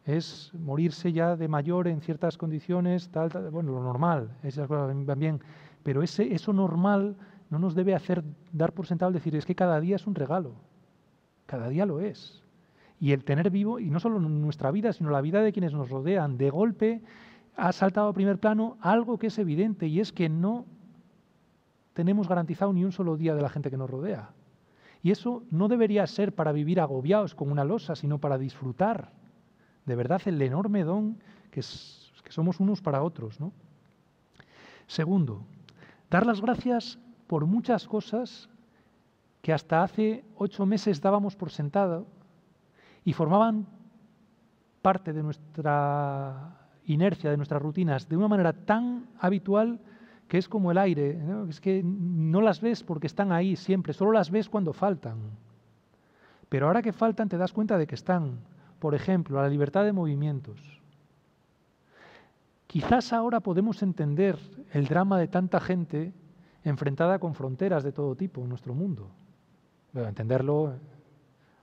es morirse ya de mayor en ciertas condiciones, tal, bueno, lo normal, esas cosas también, pero ese, eso normal no nos debe hacer dar por sentado decir, es que cada día es un regalo, cada día lo es. Y el tener vivo, y no solo nuestra vida, sino la vida de quienes nos rodean, de golpe ha saltado a primer plano algo que es evidente y es que no tenemos garantizado ni un solo día de la gente que nos rodea. Y eso no debería ser para vivir agobiados con una losa, sino para disfrutar de verdad el enorme don que, somos unos para otros. ¿no? Segundo, dar las gracias por muchas cosas que hasta hace ocho meses dábamos por sentado y formaban parte de nuestra inercia, de nuestras rutinas, de una manera tan habitual que es como el aire, es que no las ves porque están ahí siempre, solo las ves cuando faltan. Pero ahora que faltan te das cuenta de que están, por ejemplo, a la libertad de movimientos. Quizás ahora podemos entender el drama de tanta gente enfrentada con fronteras de todo tipo en nuestro mundo. entenderlo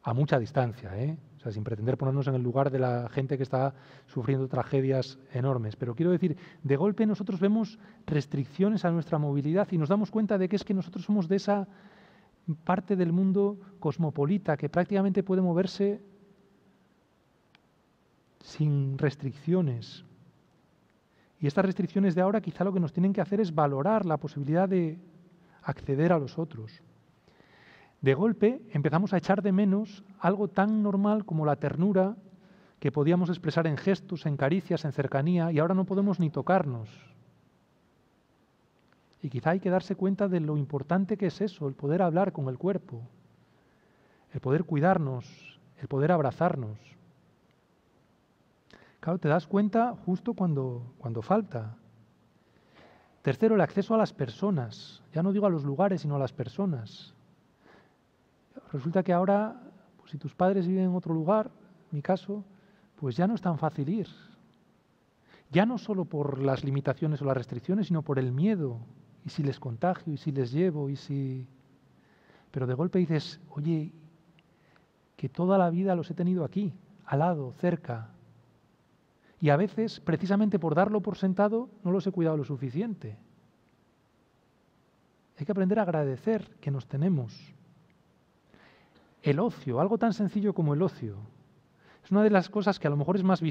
a mucha distancia, ¿eh? sin pretender ponernos en el lugar de la gente que está sufriendo tragedias enormes. Pero quiero decir, de golpe nosotros vemos restricciones a nuestra movilidad y nos damos cuenta de que es que nosotros somos de esa parte del mundo cosmopolita que prácticamente puede moverse sin restricciones. Y estas restricciones de ahora quizá lo que nos tienen que hacer es valorar la posibilidad de acceder a los otros. De golpe empezamos a echar de menos algo tan normal como la ternura que podíamos expresar en gestos, en caricias, en cercanía, y ahora no podemos ni tocarnos. Y quizá hay que darse cuenta de lo importante que es eso, el poder hablar con el cuerpo, el poder cuidarnos, el poder abrazarnos. Claro, te das cuenta justo cuando, cuando falta. Tercero, el acceso a las personas. Ya no digo a los lugares, sino a las personas. Resulta que ahora, pues, si tus padres viven en otro lugar, mi caso, pues ya no es tan fácil ir. Ya no solo por las limitaciones o las restricciones, sino por el miedo. Y si les contagio, y si les llevo, y si... Pero de golpe dices, oye, que toda la vida los he tenido aquí, al lado, cerca, y a veces, precisamente por darlo por sentado, no los he cuidado lo suficiente. Hay que aprender a agradecer que nos tenemos. El ocio, algo tan sencillo como el ocio. Es una de las cosas que a lo mejor es más,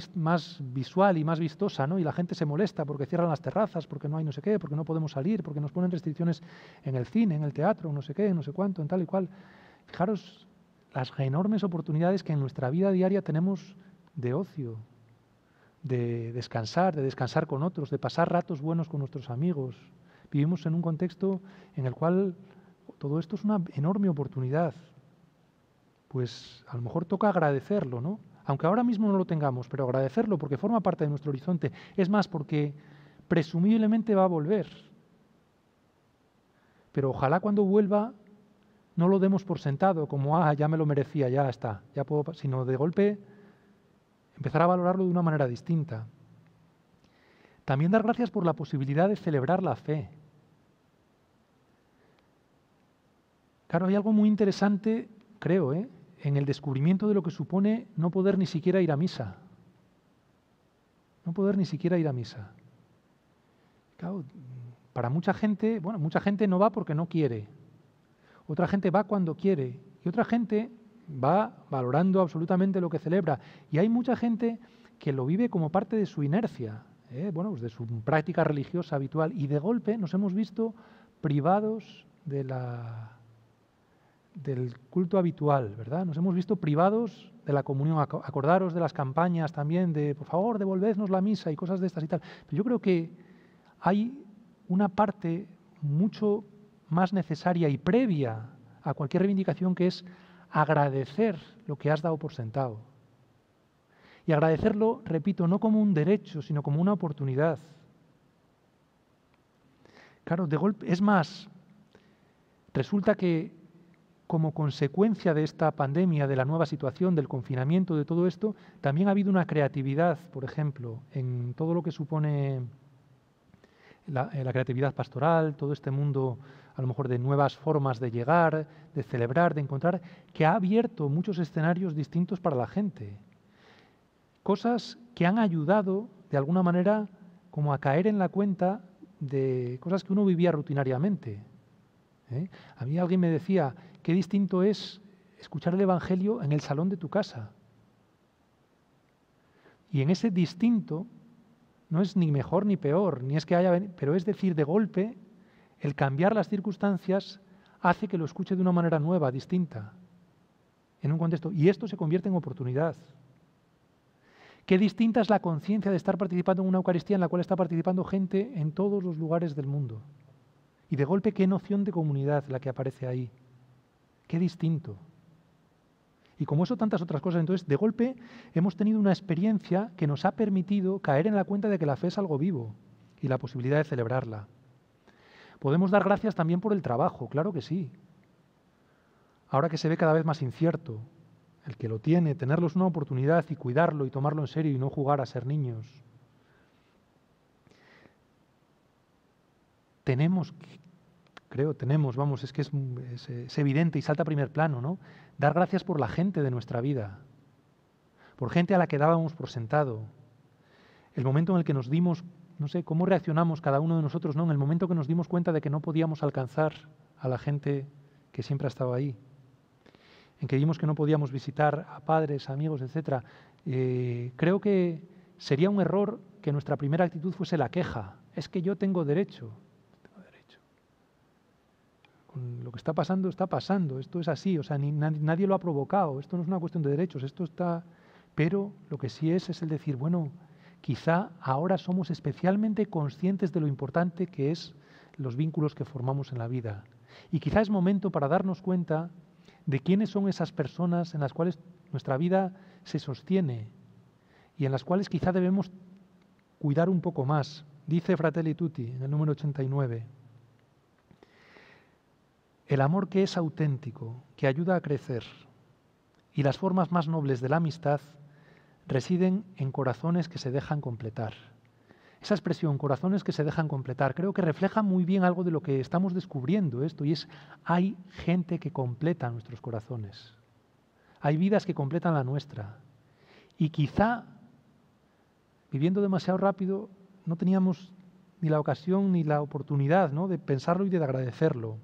visual y más vistosa, ¿no? Y la gente se molesta porque cierran las terrazas, porque no hay no sé qué, porque no podemos salir, porque nos ponen restricciones en el cine, en el teatro, no sé qué, no sé cuánto, en tal y cual. Fijaros las enormes oportunidades que en nuestra vida diaria tenemos de ocio, de descansar, de descansar con otros, de pasar ratos buenos con nuestros amigos. Vivimos en un contexto en el cual todo esto es una enorme oportunidad. Pues a lo mejor toca agradecerlo, ¿no? Aunque ahora mismo no lo tengamos, pero agradecerlo porque forma parte de nuestro horizonte. Es más, porque presumiblemente va a volver. Pero ojalá cuando vuelva no lo demos por sentado, como, ah, ya me lo merecía, ya está, ya puedo, sino de golpe empezar a valorarlo de una manera distinta. También dar gracias por la posibilidad de celebrar la fe. Claro, hay algo muy interesante, creo, ¿eh? en el descubrimiento de lo que supone no poder ni siquiera ir a misa. No poder ni siquiera ir a misa. Claro, para mucha gente, bueno, mucha gente no va porque no quiere. Otra gente va cuando quiere. Y otra gente va valorando absolutamente lo que celebra. Y hay mucha gente que lo vive como parte de su inercia, ¿eh? bueno, pues de su práctica religiosa habitual. Y de golpe nos hemos visto privados de la, del culto habitual, ¿verdad? Nos hemos visto privados de la comunión. Acordaros de las campañas también de, por favor, devolvednos la misa y cosas de estas y tal. Pero yo creo que hay una parte mucho más necesaria y previa a cualquier reivindicación que es agradecer lo que has dado por sentado. Y agradecerlo, repito, no como un derecho, sino como una oportunidad. Claro, de golpe, es más, resulta que como consecuencia de esta pandemia, de la nueva situación, del confinamiento, de todo esto, también ha habido una creatividad, por ejemplo, en todo lo que supone la, eh, la creatividad pastoral, todo este mundo a lo mejor de nuevas formas de llegar, de celebrar, de encontrar, que ha abierto muchos escenarios distintos para la gente. Cosas que han ayudado, de alguna manera, como a caer en la cuenta de cosas que uno vivía rutinariamente. ¿eh? A mí alguien me decía, qué distinto es escuchar el Evangelio en el salón de tu casa. Y en ese distinto no es ni mejor ni peor, ni es que haya, pero es decir, de golpe el cambiar las circunstancias hace que lo escuche de una manera nueva, distinta, en un contexto. Y esto se convierte en oportunidad. Qué distinta es la conciencia de estar participando en una Eucaristía en la cual está participando gente en todos los lugares del mundo. Y de golpe, qué noción de comunidad la que aparece ahí. Qué distinto. Y como eso, tantas otras cosas. Entonces, de golpe, hemos tenido una experiencia que nos ha permitido caer en la cuenta de que la fe es algo vivo y la posibilidad de celebrarla. Podemos dar gracias también por el trabajo, claro que sí. Ahora que se ve cada vez más incierto, el que lo tiene, tenerlos una oportunidad y cuidarlo y tomarlo en serio y no jugar a ser niños. Tenemos, creo, tenemos, vamos, es que es, es evidente y salta a primer plano, ¿no? Dar gracias por la gente de nuestra vida, por gente a la que dábamos por sentado, el momento en el que nos dimos no sé, cómo reaccionamos cada uno de nosotros ¿no? en el momento que nos dimos cuenta de que no podíamos alcanzar a la gente que siempre ha estado ahí, en que vimos que no podíamos visitar a padres, amigos, etc. Eh, creo que sería un error que nuestra primera actitud fuese la queja. Es que yo tengo derecho. lo que está pasando, está pasando. Esto es así. O sea, ni, nadie lo ha provocado. Esto no es una cuestión de derechos. Esto está... Pero lo que sí es es el decir, bueno, quizá ahora somos especialmente conscientes de lo importante que es los vínculos que formamos en la vida. Y quizá es momento para darnos cuenta de quiénes son esas personas en las cuales nuestra vida se sostiene y en las cuales quizá debemos cuidar un poco más. Dice Fratelli Tutti en el número 89. El amor que es auténtico, que ayuda a crecer, y las formas más nobles de la amistad residen en corazones que se dejan completar. Esa expresión, corazones que se dejan completar, creo que refleja muy bien algo de lo que estamos descubriendo esto, y es hay gente que completa nuestros corazones. Hay vidas que completan la nuestra. Y quizá, viviendo demasiado rápido, no teníamos ni la ocasión ni la oportunidad ¿no? de pensarlo y de agradecerlo.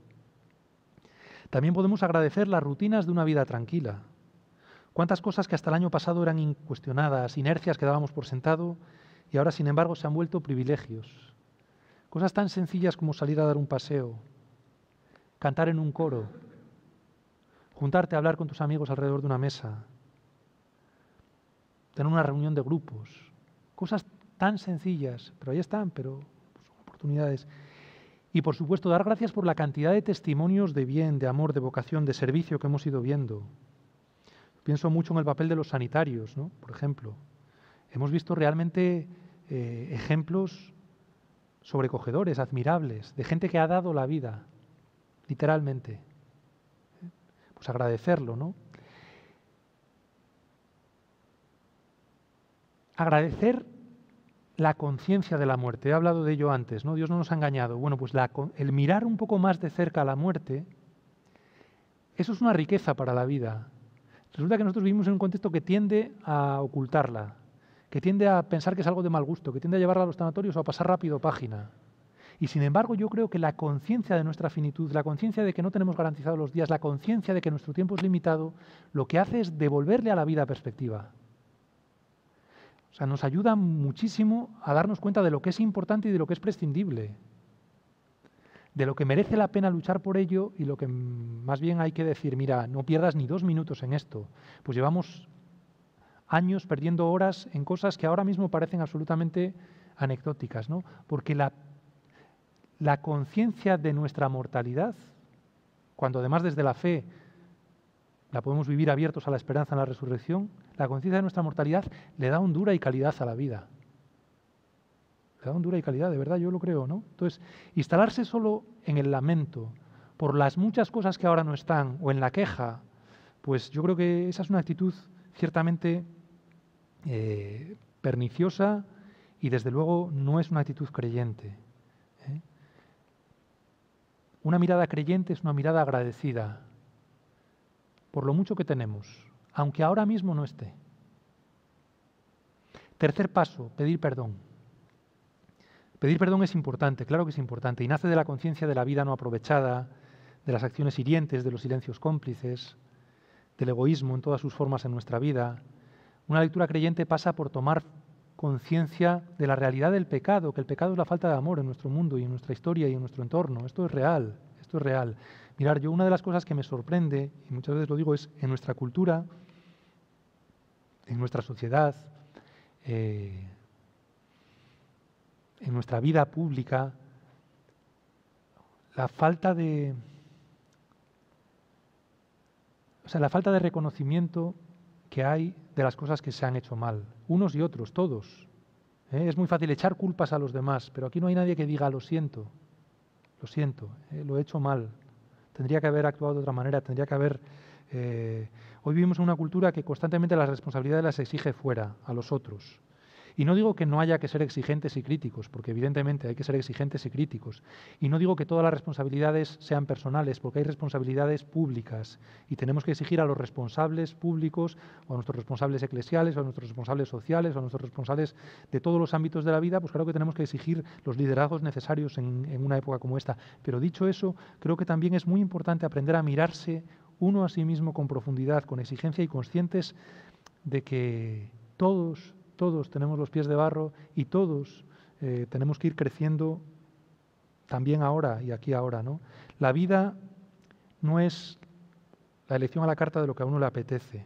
También podemos agradecer las rutinas de una vida tranquila, Cuántas cosas que hasta el año pasado eran incuestionadas, inercias que dábamos por sentado y ahora sin embargo se han vuelto privilegios. Cosas tan sencillas como salir a dar un paseo, cantar en un coro, juntarte a hablar con tus amigos alrededor de una mesa, tener una reunión de grupos. Cosas tan sencillas, pero ahí están, pero pues, son oportunidades. Y por supuesto, dar gracias por la cantidad de testimonios de bien, de amor, de vocación, de servicio que hemos ido viendo. Pienso mucho en el papel de los sanitarios, por ejemplo. Hemos visto realmente eh, ejemplos sobrecogedores, admirables, de gente que ha dado la vida, literalmente. Pues agradecerlo, ¿no? Agradecer la conciencia de la muerte. He hablado de ello antes, ¿no? Dios no nos ha engañado. Bueno, pues el mirar un poco más de cerca a la muerte, eso es una riqueza para la vida. Resulta que nosotros vivimos en un contexto que tiende a ocultarla, que tiende a pensar que es algo de mal gusto, que tiende a llevarla a los sanatorios o a pasar rápido página. Y sin embargo, yo creo que la conciencia de nuestra finitud, la conciencia de que no tenemos garantizados los días, la conciencia de que nuestro tiempo es limitado, lo que hace es devolverle a la vida perspectiva. O sea, nos ayuda muchísimo a darnos cuenta de lo que es importante y de lo que es prescindible de lo que merece la pena luchar por ello y lo que más bien hay que decir, mira, no pierdas ni dos minutos en esto, pues llevamos años perdiendo horas en cosas que ahora mismo parecen absolutamente anecdóticas, ¿no? Porque la, la conciencia de nuestra mortalidad, cuando además desde la fe la podemos vivir abiertos a la esperanza en la resurrección, la conciencia de nuestra mortalidad le da hondura y calidad a la vida dura y calidad, de verdad, yo lo creo, ¿no? Entonces, instalarse solo en el lamento por las muchas cosas que ahora no están o en la queja, pues yo creo que esa es una actitud ciertamente eh, perniciosa y desde luego no es una actitud creyente. ¿eh? Una mirada creyente es una mirada agradecida por lo mucho que tenemos, aunque ahora mismo no esté. Tercer paso, pedir perdón. Pedir perdón es importante, claro que es importante, y nace de la conciencia de la vida no aprovechada, de las acciones hirientes, de los silencios cómplices, del egoísmo en todas sus formas en nuestra vida. Una lectura creyente pasa por tomar conciencia de la realidad del pecado, que el pecado es la falta de amor en nuestro mundo y en nuestra historia y en nuestro entorno. Esto es real, esto es real. Mirar, yo una de las cosas que me sorprende, y muchas veces lo digo, es en nuestra cultura, en nuestra sociedad, eh, en nuestra vida pública la falta de o sea, la falta de reconocimiento que hay de las cosas que se han hecho mal, unos y otros, todos. ¿eh? Es muy fácil echar culpas a los demás, pero aquí no hay nadie que diga lo siento, lo siento, eh, lo he hecho mal, tendría que haber actuado de otra manera, tendría que haber... Eh, hoy vivimos en una cultura que constantemente las responsabilidades las exige fuera, a los otros. Y no digo que no haya que ser exigentes y críticos, porque evidentemente hay que ser exigentes y críticos. Y no digo que todas las responsabilidades sean personales, porque hay responsabilidades públicas y tenemos que exigir a los responsables públicos, o a nuestros responsables eclesiales, a nuestros responsables sociales, a nuestros responsables de todos los ámbitos de la vida, pues claro que tenemos que exigir los liderazgos necesarios en una época como esta. Pero dicho eso, creo que también es muy importante aprender a mirarse uno a sí mismo con profundidad, con exigencia y conscientes de que todos todos tenemos los pies de barro y todos eh, tenemos que ir creciendo también ahora y aquí ahora, ¿no? La vida no es la elección a la carta de lo que a uno le apetece.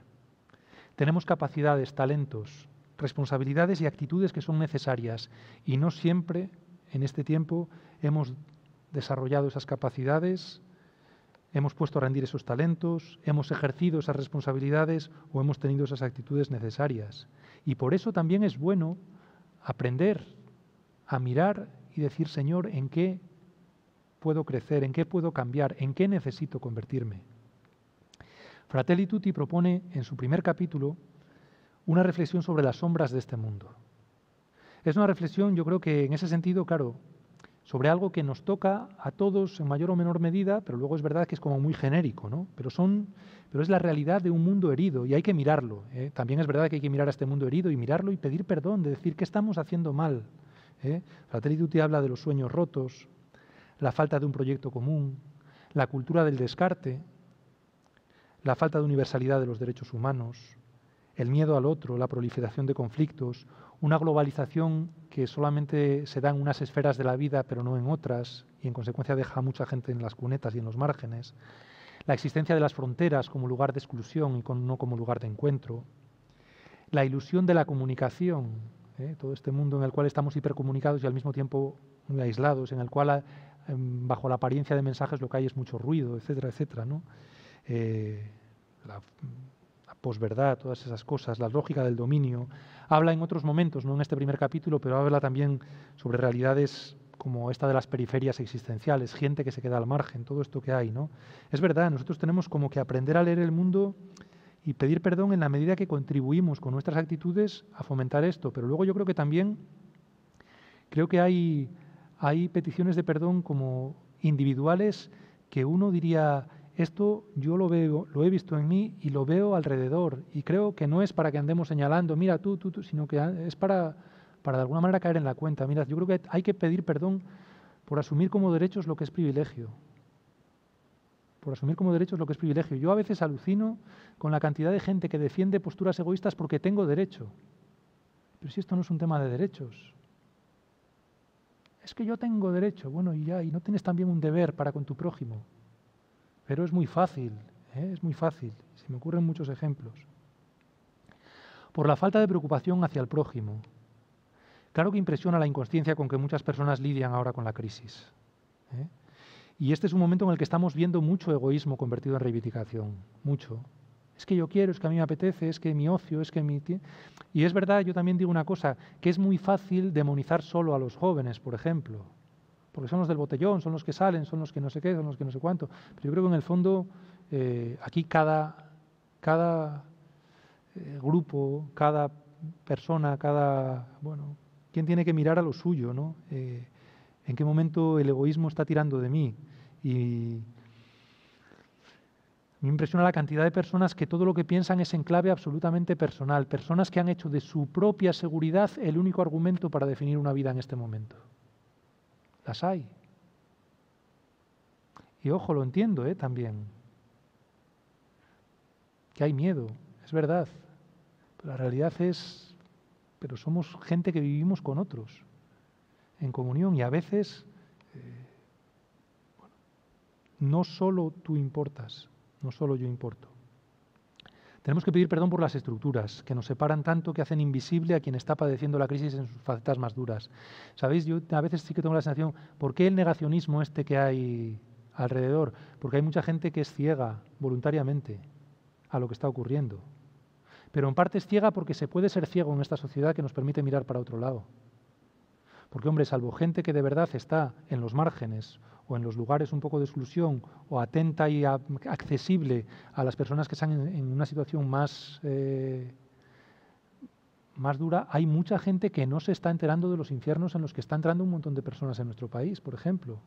Tenemos capacidades, talentos, responsabilidades y actitudes que son necesarias y no siempre en este tiempo hemos desarrollado esas capacidades, hemos puesto a rendir esos talentos, hemos ejercido esas responsabilidades o hemos tenido esas actitudes necesarias. Y por eso también es bueno aprender a mirar y decir, Señor, ¿en qué puedo crecer? ¿En qué puedo cambiar? ¿En qué necesito convertirme? Fratelli Tutti propone en su primer capítulo una reflexión sobre las sombras de este mundo. Es una reflexión, yo creo que en ese sentido, claro, sobre algo que nos toca a todos en mayor o menor medida, pero luego es verdad que es como muy genérico, ¿no? Pero, son, pero es la realidad de un mundo herido y hay que mirarlo. ¿eh? También es verdad que hay que mirar a este mundo herido y mirarlo y pedir perdón, de decir qué estamos haciendo mal. ¿eh? Fratelli te habla de los sueños rotos, la falta de un proyecto común, la cultura del descarte, la falta de universalidad de los derechos humanos, el miedo al otro, la proliferación de conflictos, una globalización que solamente se da en unas esferas de la vida pero no en otras y en consecuencia deja a mucha gente en las cunetas y en los márgenes, la existencia de las fronteras como lugar de exclusión y no como lugar de encuentro, la ilusión de la comunicación, ¿eh? todo este mundo en el cual estamos hipercomunicados y al mismo tiempo muy aislados, en el cual eh, bajo la apariencia de mensajes lo que hay es mucho ruido, etcétera, etcétera, eh, verdad, todas esas cosas, la lógica del dominio. Habla en otros momentos, no en este primer capítulo, pero habla también sobre realidades como esta de las periferias existenciales, gente que se queda al margen, todo esto que hay, ¿no? Es verdad, nosotros tenemos como que aprender a leer el mundo y pedir perdón en la medida que contribuimos con nuestras actitudes a fomentar esto, pero luego yo creo que también creo que hay hay peticiones de perdón como individuales que uno diría esto yo lo veo, lo he visto en mí y lo veo alrededor. Y creo que no es para que andemos señalando, mira tú, tú, tú, sino que es para, para de alguna manera caer en la cuenta. Mira, yo creo que hay que pedir perdón por asumir como derechos lo que es privilegio. Por asumir como derechos lo que es privilegio. Yo a veces alucino con la cantidad de gente que defiende posturas egoístas porque tengo derecho. Pero si esto no es un tema de derechos. Es que yo tengo derecho, bueno, y ya, y no tienes también un deber para con tu prójimo. Pero es muy fácil, ¿eh? es muy fácil. Se me ocurren muchos ejemplos. Por la falta de preocupación hacia el prójimo. Claro que impresiona la inconsciencia con que muchas personas lidian ahora con la crisis. ¿eh? Y este es un momento en el que estamos viendo mucho egoísmo convertido en reivindicación, mucho. Es que yo quiero, es que a mí me apetece, es que mi ocio, es que mi... Y es verdad, yo también digo una cosa, que es muy fácil demonizar solo a los jóvenes, por ejemplo porque son los del botellón, son los que salen, son los que no sé qué, son los que no sé cuánto. Pero yo creo que en el fondo eh, aquí cada, eh, grupo, cada persona, cada... Bueno, ¿quién tiene que mirar a lo suyo? ¿no? Eh, ¿En qué momento el egoísmo está tirando de mí? Y me impresiona la cantidad de personas que todo lo que piensan es en clave absolutamente personal, personas que han hecho de su propia seguridad el único argumento para definir una vida en este momento. Las hay. Y ojo, lo entiendo ¿eh? también. Que hay miedo, es verdad. Pero la realidad es, pero somos gente que vivimos con otros, en comunión, y a veces eh, no solo tú importas, no solo yo importo. Tenemos que pedir perdón por las estructuras que nos separan tanto que hacen invisible a quien está padeciendo la crisis en sus facetas más duras. Sabéis, yo a veces sí que tengo la sensación, ¿por qué el negacionismo este que hay alrededor? Porque hay mucha gente que es ciega voluntariamente a lo que está ocurriendo. Pero en parte es ciega porque se puede ser ciego en esta sociedad que nos permite mirar para otro lado. Porque, hombre, salvo gente que de verdad está en los márgenes o en los lugares un poco de exclusión o atenta y accesible a las personas que están en, una situación más, eh, más dura, hay mucha gente que no se está enterando de los infiernos en los que está entrando un montón de personas en nuestro país, por ejemplo.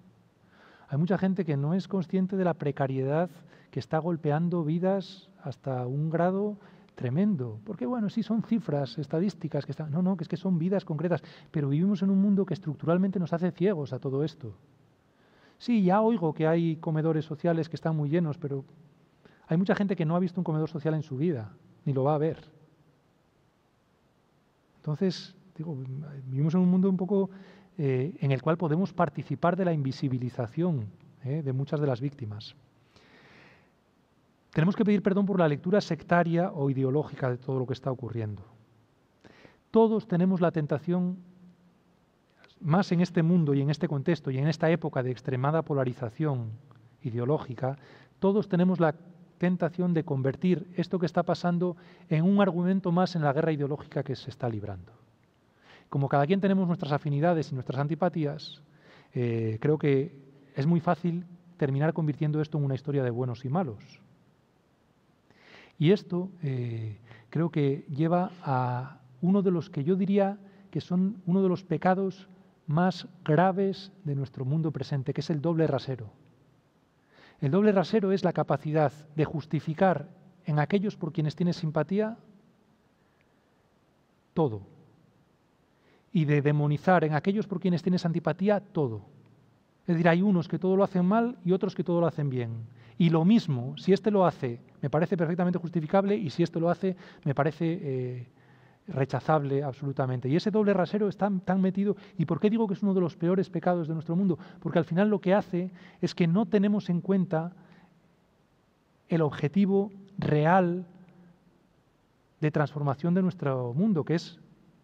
Hay mucha gente que no es consciente de la precariedad que está golpeando vidas hasta un grado Tremendo, porque bueno, sí son cifras estadísticas que están, no, no, que es que son vidas concretas, pero vivimos en un mundo que estructuralmente nos hace ciegos a todo esto. Sí, ya oigo que hay comedores sociales que están muy llenos, pero hay mucha gente que no ha visto un comedor social en su vida, ni lo va a ver. Entonces, digo, vivimos en un mundo un poco eh, en el cual podemos participar de la invisibilización eh, de muchas de las víctimas. Tenemos que pedir perdón por la lectura sectaria o ideológica de todo lo que está ocurriendo. Todos tenemos la tentación, más en este mundo y en este contexto y en esta época de extremada polarización ideológica, todos tenemos la tentación de convertir esto que está pasando en un argumento más en la guerra ideológica que se está librando. Como cada quien tenemos nuestras afinidades y nuestras antipatías, eh, creo que es muy fácil terminar convirtiendo esto en una historia de buenos y malos y esto eh, creo que lleva a uno de los que yo diría que son uno de los pecados más graves de nuestro mundo presente, que es el doble rasero. El doble rasero es la capacidad de justificar en aquellos por quienes tienes simpatía todo y de demonizar en aquellos por quienes tienes antipatía todo. Es decir, hay unos que todo lo hacen mal y otros que todo lo hacen bien. Y lo mismo, si éste lo hace, me parece perfectamente justificable y si esto lo hace, me parece eh, rechazable absolutamente. Y ese doble rasero está tan metido. ¿Y por qué digo que es uno de los peores pecados de nuestro mundo? Porque al final lo que hace es que no tenemos en cuenta el objetivo real de transformación de nuestro mundo, que es,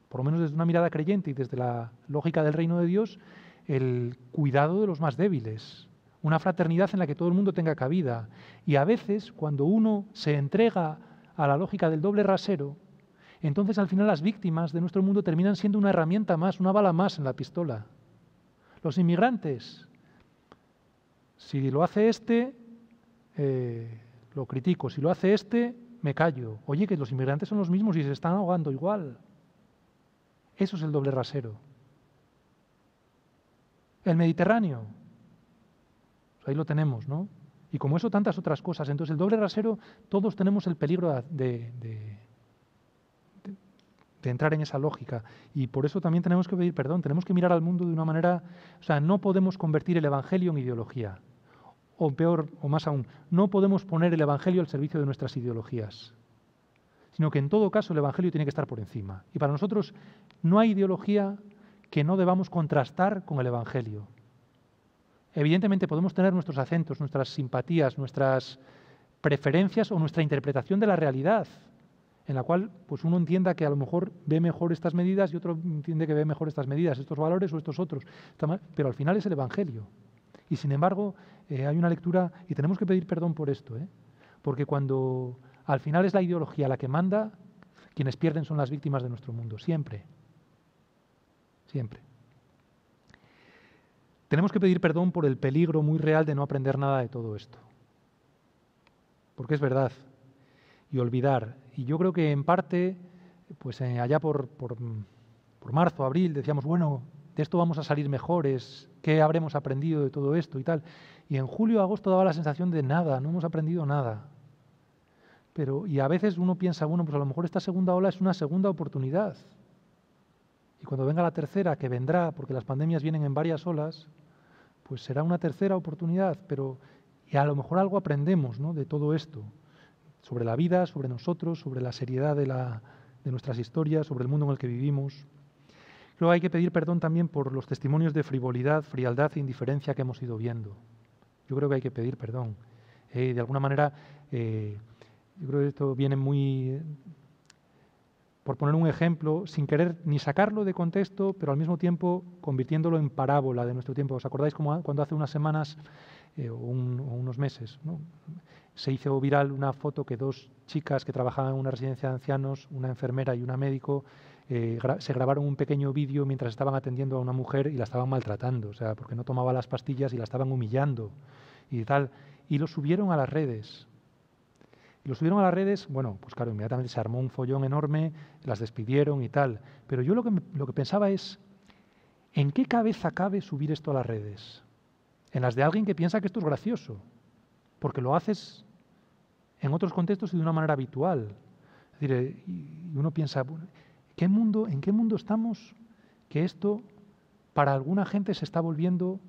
por lo menos desde una mirada creyente y desde la lógica del reino de Dios, el cuidado de los más débiles, una fraternidad en la que todo el mundo tenga cabida. Y a veces, cuando uno se entrega a la lógica del doble rasero, entonces al final las víctimas de nuestro mundo terminan siendo una herramienta más, una bala más en la pistola. Los inmigrantes, si lo hace este, eh, lo critico, si lo hace este, me callo. Oye, que los inmigrantes son los mismos y se están ahogando igual. Eso es el doble rasero. El Mediterráneo, ahí lo tenemos, ¿no? Y como eso, tantas otras cosas. Entonces, el doble rasero, todos tenemos el peligro de, de, entrar en esa lógica. Y por eso también tenemos que pedir perdón, tenemos que mirar al mundo de una manera, o sea, no podemos convertir el Evangelio en ideología. O peor, o más aún, no podemos poner el Evangelio al servicio de nuestras ideologías. Sino que en todo caso el Evangelio tiene que estar por encima. Y para nosotros no hay ideología que no debamos contrastar con el Evangelio. Evidentemente podemos tener nuestros acentos, nuestras simpatías, nuestras preferencias o nuestra interpretación de la realidad, en la cual pues uno entienda que a lo mejor ve mejor estas medidas y otro entiende que ve mejor estas medidas, estos valores o estos otros. Pero al final es el Evangelio. Y sin embargo eh, hay una lectura, y tenemos que pedir perdón por esto, ¿eh? porque cuando al final es la ideología la que manda, quienes pierden son las víctimas de nuestro mundo, siempre, siempre. Tenemos que pedir perdón por el peligro muy real de no aprender nada de todo esto. Porque es verdad. Y olvidar. Y yo creo que en parte, pues eh, allá mm, por, marzo, abril, decíamos, bueno, de esto vamos a salir mejores, qué habremos aprendido de todo esto y tal. Y en julio, agosto daba la sensación de nada, no hemos aprendido nada. Pero, y a veces uno piensa, bueno, pues a lo mejor esta segunda ola es una segunda oportunidad y cuando venga la tercera, que vendrá, porque las pandemias vienen en varias olas, pues será una tercera oportunidad, pero y a lo mejor algo aprendemos ¿no? de todo esto, sobre la vida, sobre nosotros, sobre la seriedad de, nuestras historias, sobre el mundo en el que vivimos. que hay que pedir perdón también por los testimonios de frivolidad, frialdad e indiferencia que hemos ido viendo. Yo creo que hay que pedir perdón. Eh, de alguna manera, eh, yo creo que esto viene muy por poner un ejemplo, sin querer ni sacarlo de contexto, pero al mismo tiempo convirtiéndolo en parábola de nuestro tiempo. ¿Os acordáis como ah, cuando hace unas semanas eh, o, unos meses se hizo viral una foto que dos chicas que trabajaban en una residencia de ancianos, una enfermera y una médico, eh, se grabaron un pequeño vídeo mientras estaban atendiendo a una mujer y la estaban maltratando, o sea, porque no tomaba las pastillas y la estaban humillando y tal, y lo subieron a las redes. Y lo subieron a las redes, bueno, pues claro, inmediatamente se armó un follón enorme, las despidieron y tal. Pero yo lo que, lo que pensaba es, ¿en qué cabeza cabe subir esto a las redes? En las de alguien que piensa que esto es gracioso, porque lo haces en otros contextos y de una manera habitual. Es decir, eh, y uno piensa, ¿qué mundo, ¿en qué mundo estamos que esto para alguna gente se está volviendo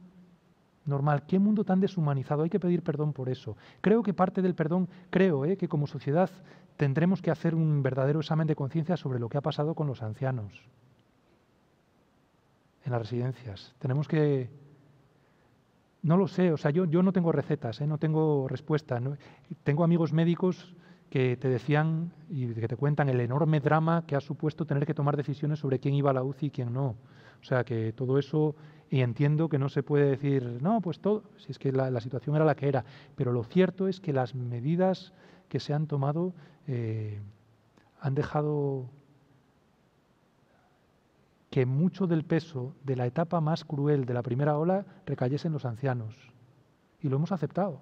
normal. Qué mundo tan deshumanizado. Hay que pedir perdón por eso. Creo que parte del perdón, creo eh, que como sociedad tendremos que hacer un verdadero examen de conciencia sobre lo que ha pasado con los ancianos en las residencias. Tenemos que... No lo sé, o sea, yo, yo no tengo recetas, eh, no tengo respuesta. Tengo amigos médicos que te decían y que te cuentan el enorme drama que ha supuesto tener que tomar decisiones sobre quién iba a la UCI y quién no. O sea, que todo eso y entiendo que no se puede decir, no, pues todo, si es que la, situación era la que era. Pero lo cierto es que las medidas que se han tomado eh, han dejado que mucho del peso de la etapa más cruel de la primera ola recayese en los ancianos. Y lo hemos aceptado.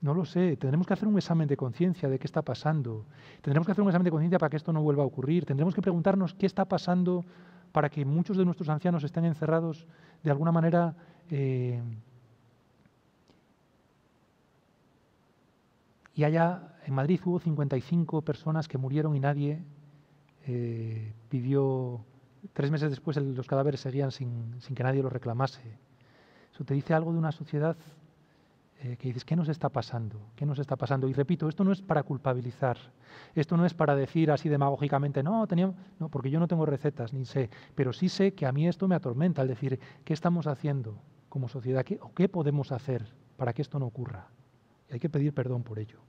No lo sé, tendremos que hacer un examen de conciencia de qué está pasando. Tendremos que hacer un examen de conciencia para que esto no vuelva a ocurrir. Tendremos que preguntarnos qué está pasando para que muchos de nuestros ancianos estén encerrados de alguna manera eh, y allá en Madrid hubo 55 personas que murieron y nadie eh, pidió, tres meses después los cadáveres seguían sin, sin que nadie los reclamase. Eso te dice algo de una sociedad eh, que dices, ¿qué nos está pasando? ¿Qué nos está pasando? Y repito, esto no es para culpabilizar, esto no es para decir así demagógicamente, no, teníamos, no, porque yo no tengo recetas, ni sé, pero sí sé que a mí esto me atormenta, al decir, ¿qué estamos haciendo como sociedad? ¿O qué podemos hacer para que esto no ocurra? Y hay que pedir perdón por ello.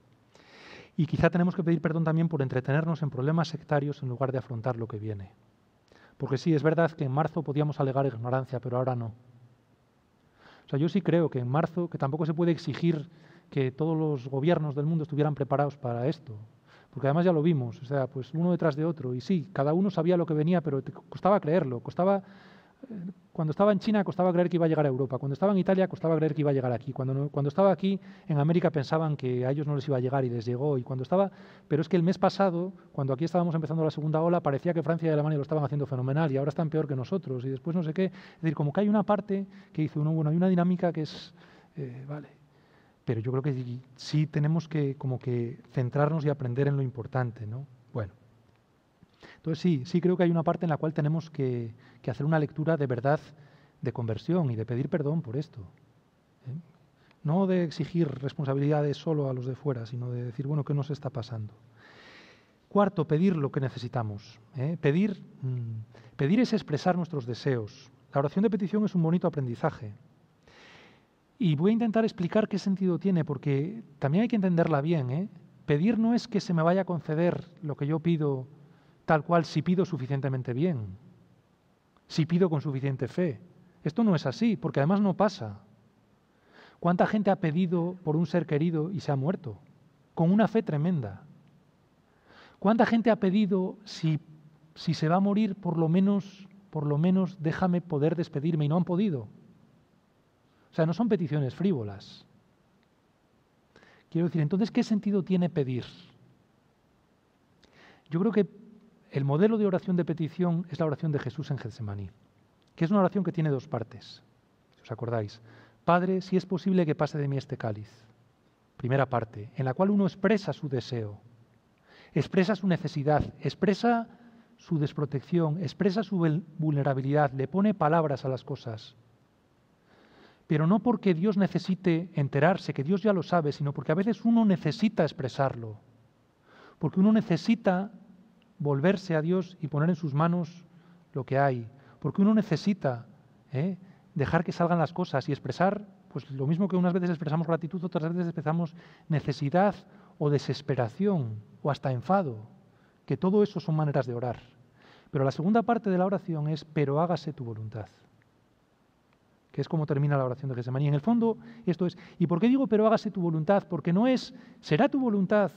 Y quizá tenemos que pedir perdón también por entretenernos en problemas sectarios en lugar de afrontar lo que viene. Porque sí, es verdad que en marzo podíamos alegar ignorancia, pero ahora no. O sea, yo sí creo que en marzo, que tampoco se puede exigir que todos los gobiernos del mundo estuvieran preparados para esto, porque además ya lo vimos, o sea, pues uno detrás de otro, y sí, cada uno sabía lo que venía, pero te costaba creerlo, costaba cuando estaba en China costaba creer que iba a llegar a Europa, cuando estaba en Italia costaba creer que iba a llegar aquí, cuando, estaba aquí en América pensaban que a ellos no les iba a llegar y les llegó, y cuando estaba, pero es que el mes pasado, cuando aquí estábamos empezando la segunda ola, parecía que Francia y Alemania lo estaban haciendo fenomenal y ahora están peor que nosotros, y después no sé qué, es decir, como que hay una parte que dice uno, bueno, hay una dinámica que es, eh, vale, pero yo creo que sí, tenemos que como que centrarnos y aprender en lo importante, ¿no? Entonces sí, sí creo que hay una parte en la cual tenemos que, hacer una lectura de verdad de conversión y de pedir perdón por esto. ¿eh? No de exigir responsabilidades solo a los de fuera, sino de decir, bueno, ¿qué nos está pasando? Cuarto, pedir lo que necesitamos. ¿eh? Pedir, mm, pedir es expresar nuestros deseos. La oración de petición es un bonito aprendizaje. Y voy a intentar explicar qué sentido tiene, porque también hay que entenderla bien. ¿eh? Pedir no es que se me vaya a conceder lo que yo pido tal cual si pido suficientemente bien, si pido con suficiente fe. Esto no es así, porque además no pasa. ¿Cuánta gente ha pedido por un ser querido y se ha muerto? Con una fe tremenda. ¿Cuánta gente ha pedido si, si se va a morir, por lo menos, por lo menos déjame poder despedirme y no han podido? O sea, no son peticiones frívolas. Quiero decir, entonces, ¿qué sentido tiene pedir? Yo creo que el modelo de oración de petición es la oración de Jesús en Getsemaní, que es una oración que tiene dos partes. Si os acordáis, Padre, si es posible que pase de mí este cáliz. Primera parte, en la cual uno expresa su deseo, expresa su necesidad, expresa su desprotección, expresa su vulnerabilidad, le pone palabras a las cosas. Pero no porque Dios necesite enterarse, que Dios ya lo sabe, sino porque a veces uno necesita expresarlo, porque uno necesita volverse a Dios y poner en sus manos lo que hay, porque uno necesita ¿eh? dejar que salgan las cosas y expresar, pues lo mismo que unas veces expresamos gratitud, otras veces expresamos necesidad o desesperación o hasta enfado, que todo eso son maneras de orar. Pero la segunda parte de la oración es, pero hágase tu voluntad, que es como termina la oración de Y En el fondo, esto es, ¿y por qué digo, pero hágase tu voluntad? Porque no es, será tu voluntad,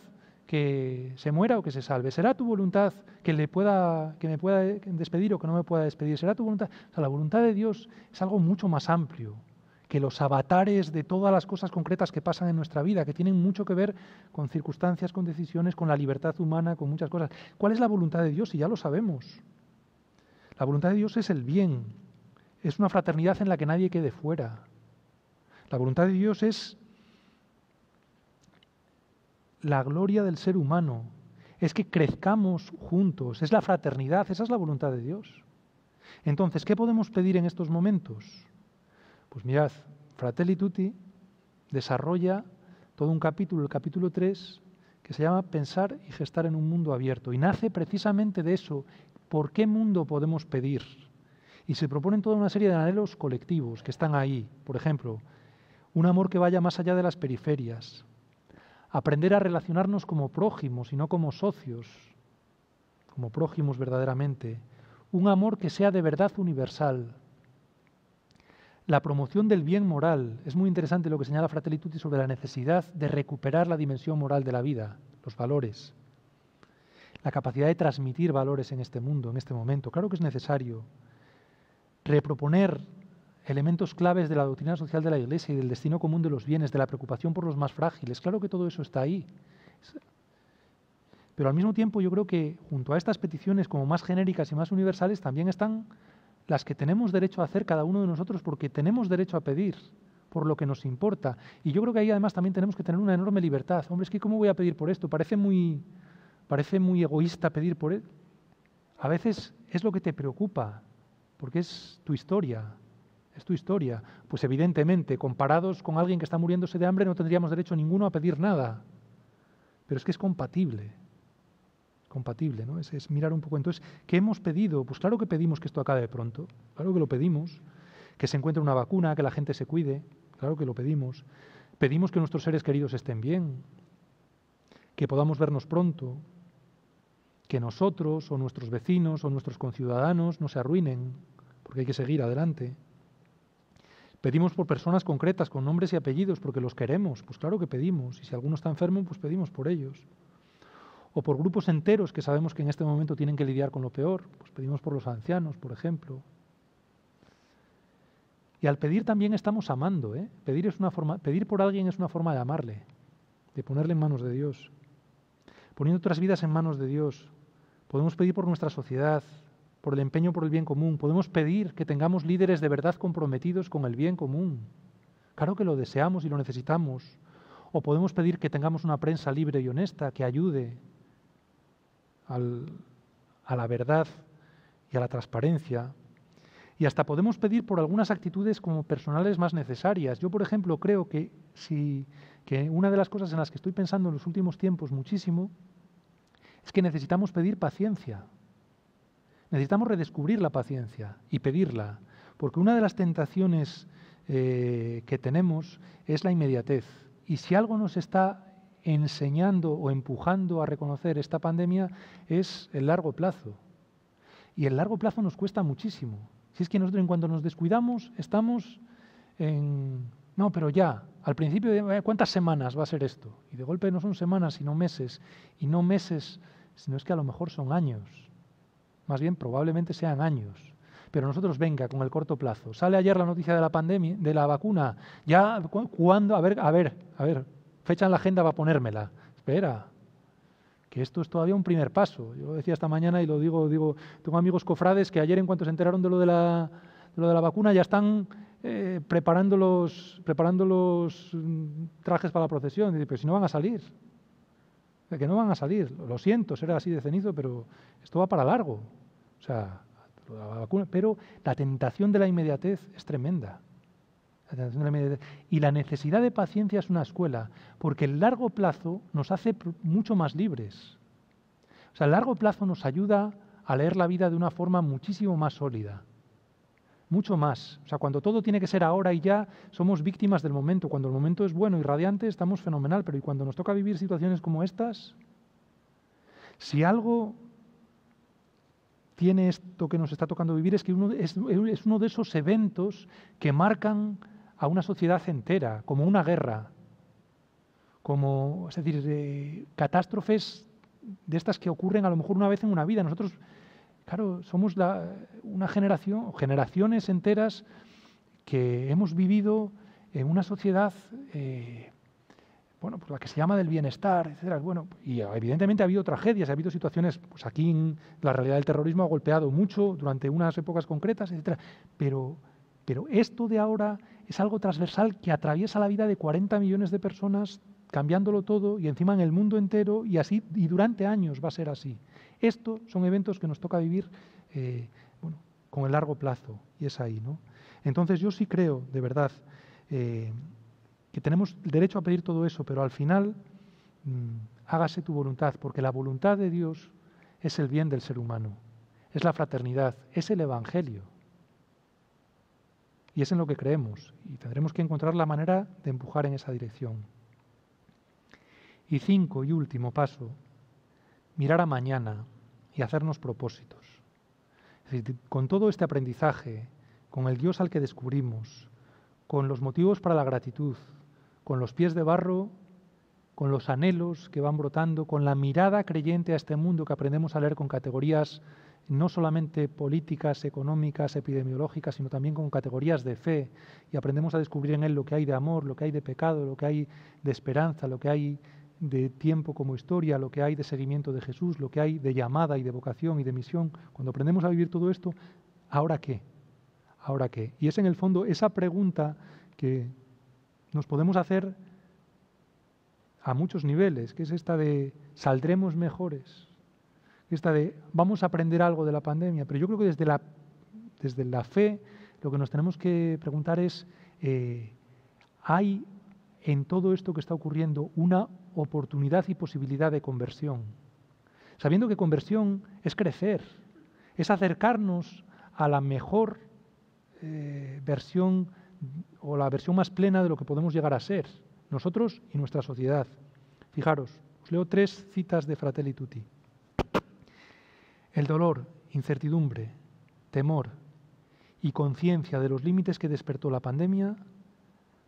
que se muera o que se salve. Será tu voluntad que, le pueda, que me pueda despedir o que no me pueda despedir. Será tu voluntad. O sea, la voluntad de Dios es algo mucho más amplio que los avatares de todas las cosas concretas que pasan en nuestra vida, que tienen mucho que ver con circunstancias, con decisiones, con la libertad humana, con muchas cosas. ¿Cuál es la voluntad de Dios? Y ya lo sabemos. La voluntad de Dios es el bien. Es una fraternidad en la que nadie quede fuera. La voluntad de Dios es la gloria del ser humano, es que crezcamos juntos, es la fraternidad, esa es la voluntad de Dios. Entonces, ¿qué podemos pedir en estos momentos? Pues mirad, Fratelli Tutti desarrolla todo un capítulo, el capítulo 3, que se llama Pensar y gestar en un mundo abierto. Y nace precisamente de eso, ¿por qué mundo podemos pedir? Y se proponen toda una serie de anhelos colectivos que están ahí. Por ejemplo, un amor que vaya más allá de las periferias, aprender a relacionarnos como prójimos y no como socios, como prójimos verdaderamente, un amor que sea de verdad universal. La promoción del bien moral. Es muy interesante lo que señala Fratelli sobre la necesidad de recuperar la dimensión moral de la vida, los valores. La capacidad de transmitir valores en este mundo, en este momento. Claro que es necesario reproponer elementos claves de la doctrina social de la Iglesia y del destino común de los bienes, de la preocupación por los más frágiles. Claro que todo eso está ahí. Pero al mismo tiempo yo creo que junto a estas peticiones como más genéricas y más universales también están las que tenemos derecho a hacer cada uno de nosotros porque tenemos derecho a pedir por lo que nos importa. Y yo creo que ahí además también tenemos que tener una enorme libertad. Hombre, es que ¿cómo voy a pedir por esto? Parece muy, parece muy egoísta pedir por él. E- a veces es lo que te preocupa, porque es tu historia, es tu historia. Pues evidentemente, comparados con alguien que está muriéndose de hambre, no tendríamos derecho ninguno a pedir nada. Pero es que es compatible. Compatible, ¿no? Es, mirar un poco. Entonces, ¿qué hemos pedido? Pues claro que pedimos que esto acabe pronto. Claro que lo pedimos. Que se encuentre una vacuna, que la gente se cuide. Claro que lo pedimos. Pedimos que nuestros seres queridos estén bien. Que podamos vernos pronto. Que nosotros o nuestros vecinos o nuestros conciudadanos no se arruinen. Porque hay que seguir adelante. Pedimos por personas concretas, con nombres y apellidos, porque los queremos, pues claro que pedimos. Y si alguno está enfermo, pues pedimos por ellos. O por grupos enteros que sabemos que en este momento tienen que lidiar con lo peor, pues pedimos por los ancianos, por ejemplo. Y al pedir también estamos amando. ¿eh? Pedir, es una forma, pedir por alguien es una forma de amarle, de ponerle en manos de Dios. Poniendo otras vidas en manos de Dios, podemos pedir por nuestra sociedad, por el empeño por el bien común. Podemos pedir que tengamos líderes de verdad comprometidos con el bien común. Claro que lo deseamos y lo necesitamos. O podemos pedir que tengamos una prensa libre y honesta que ayude a la verdad y a la transparencia. Y hasta podemos pedir por algunas actitudes como personales más necesarias. Yo, por ejemplo, creo que, si, que una de las cosas en las que estoy pensando en los últimos tiempos muchísimo es que necesitamos pedir paciencia. Necesitamos redescubrir la paciencia y pedirla, porque una de las tentaciones eh, que tenemos es la inmediatez. Y si algo nos está enseñando o empujando a reconocer esta pandemia es el largo plazo. Y el largo plazo nos cuesta muchísimo. Si es que nosotros en cuanto nos descuidamos estamos en... No, pero ya, al principio, eh, ¿cuántas semanas va a ser esto? Y de golpe no son semanas, sino meses. Y no meses, sino es que a lo mejor son años más bien probablemente sean años. Pero nosotros venga con el corto plazo. Sale ayer la noticia de la pandemia, de la vacuna. Ya, ¿cuándo? A ver, a ver, a ver, fecha en la agenda va a ponérmela. Espera, que esto es todavía un primer paso. Yo lo decía esta mañana y lo digo, digo, tengo amigos cofrades que ayer en cuanto se enteraron de lo de la, la vacuna ya están eh, preparando los, preparando los mm, trajes para la procesión. Dice, pero si no van a salir, que no van a salir. Lo siento, será así de cenizo, pero esto va para largo. O sea, pero la tentación de la inmediatez es tremenda. Y la necesidad de paciencia es una escuela, porque el largo plazo nos hace mucho más libres. O sea, el largo plazo nos ayuda a leer la vida de una forma muchísimo más sólida mucho más. O sea, cuando todo tiene que ser ahora y ya, somos víctimas del momento. Cuando el momento es bueno y radiante, estamos fenomenal, pero ¿y cuando nos toca vivir situaciones como estas? Si algo tiene esto que nos está tocando vivir es que uno, es, uno de esos eventos que marcan a una sociedad entera, como una guerra, como, es decir, eh, catástrofes de estas que ocurren a lo mejor una vez en una vida. Nosotros Claro, somos una generación, generaciones enteras que hemos vivido en una sociedad, eh, bueno, pues la que se llama del bienestar, etc. Bueno, y evidentemente ha habido tragedias, ha habido situaciones, pues aquí la realidad del terrorismo ha golpeado mucho durante unas épocas concretas, etc. Pero, pero esto de ahora es algo transversal que atraviesa la vida de 40 millones de personas, cambiándolo todo y encima en el mundo entero y así y durante años va a ser así. Estos son eventos que nos toca vivir eh, con el largo plazo, y es ahí. ¿no? Entonces yo sí creo, de verdad, eh, que tenemos derecho a pedir todo eso, pero al final mm, hágase tu voluntad, porque la voluntad de Dios es el bien del ser humano, es la fraternidad, es el Evangelio. Y es en lo que creemos, y tendremos que encontrar la manera de empujar en esa dirección. Y cinco y último paso, mirar a mañana y hacernos propósitos. con todo este aprendizaje, con el Dios al que descubrimos, con los motivos para la gratitud, con los pies de barro, con los anhelos que van brotando, con la mirada creyente a este mundo que aprendemos a leer con categorías no solamente políticas, económicas, epidemiológicas, sino también con categorías de fe, y aprendemos a descubrir en él lo que hay de amor, lo que hay de pecado, lo que hay de esperanza, lo que hay de tiempo como historia, lo que hay de seguimiento de Jesús, lo que hay de llamada y de vocación y de misión, cuando aprendemos a vivir todo esto, ¿ahora qué? ¿Ahora qué? Y es en el fondo esa pregunta que nos podemos hacer a muchos niveles, que es esta de saldremos mejores, esta de vamos a aprender algo de la pandemia, pero yo creo que desde la, desde la fe lo que nos tenemos que preguntar es, eh, ¿hay en todo esto que está ocurriendo una oportunidad y posibilidad de conversión. Sabiendo que conversión es crecer, es acercarnos a la mejor eh, versión o la versión más plena de lo que podemos llegar a ser, nosotros y nuestra sociedad. Fijaros, os leo tres citas de Fratelli Tutti. El dolor, incertidumbre, temor y conciencia de los límites que despertó la pandemia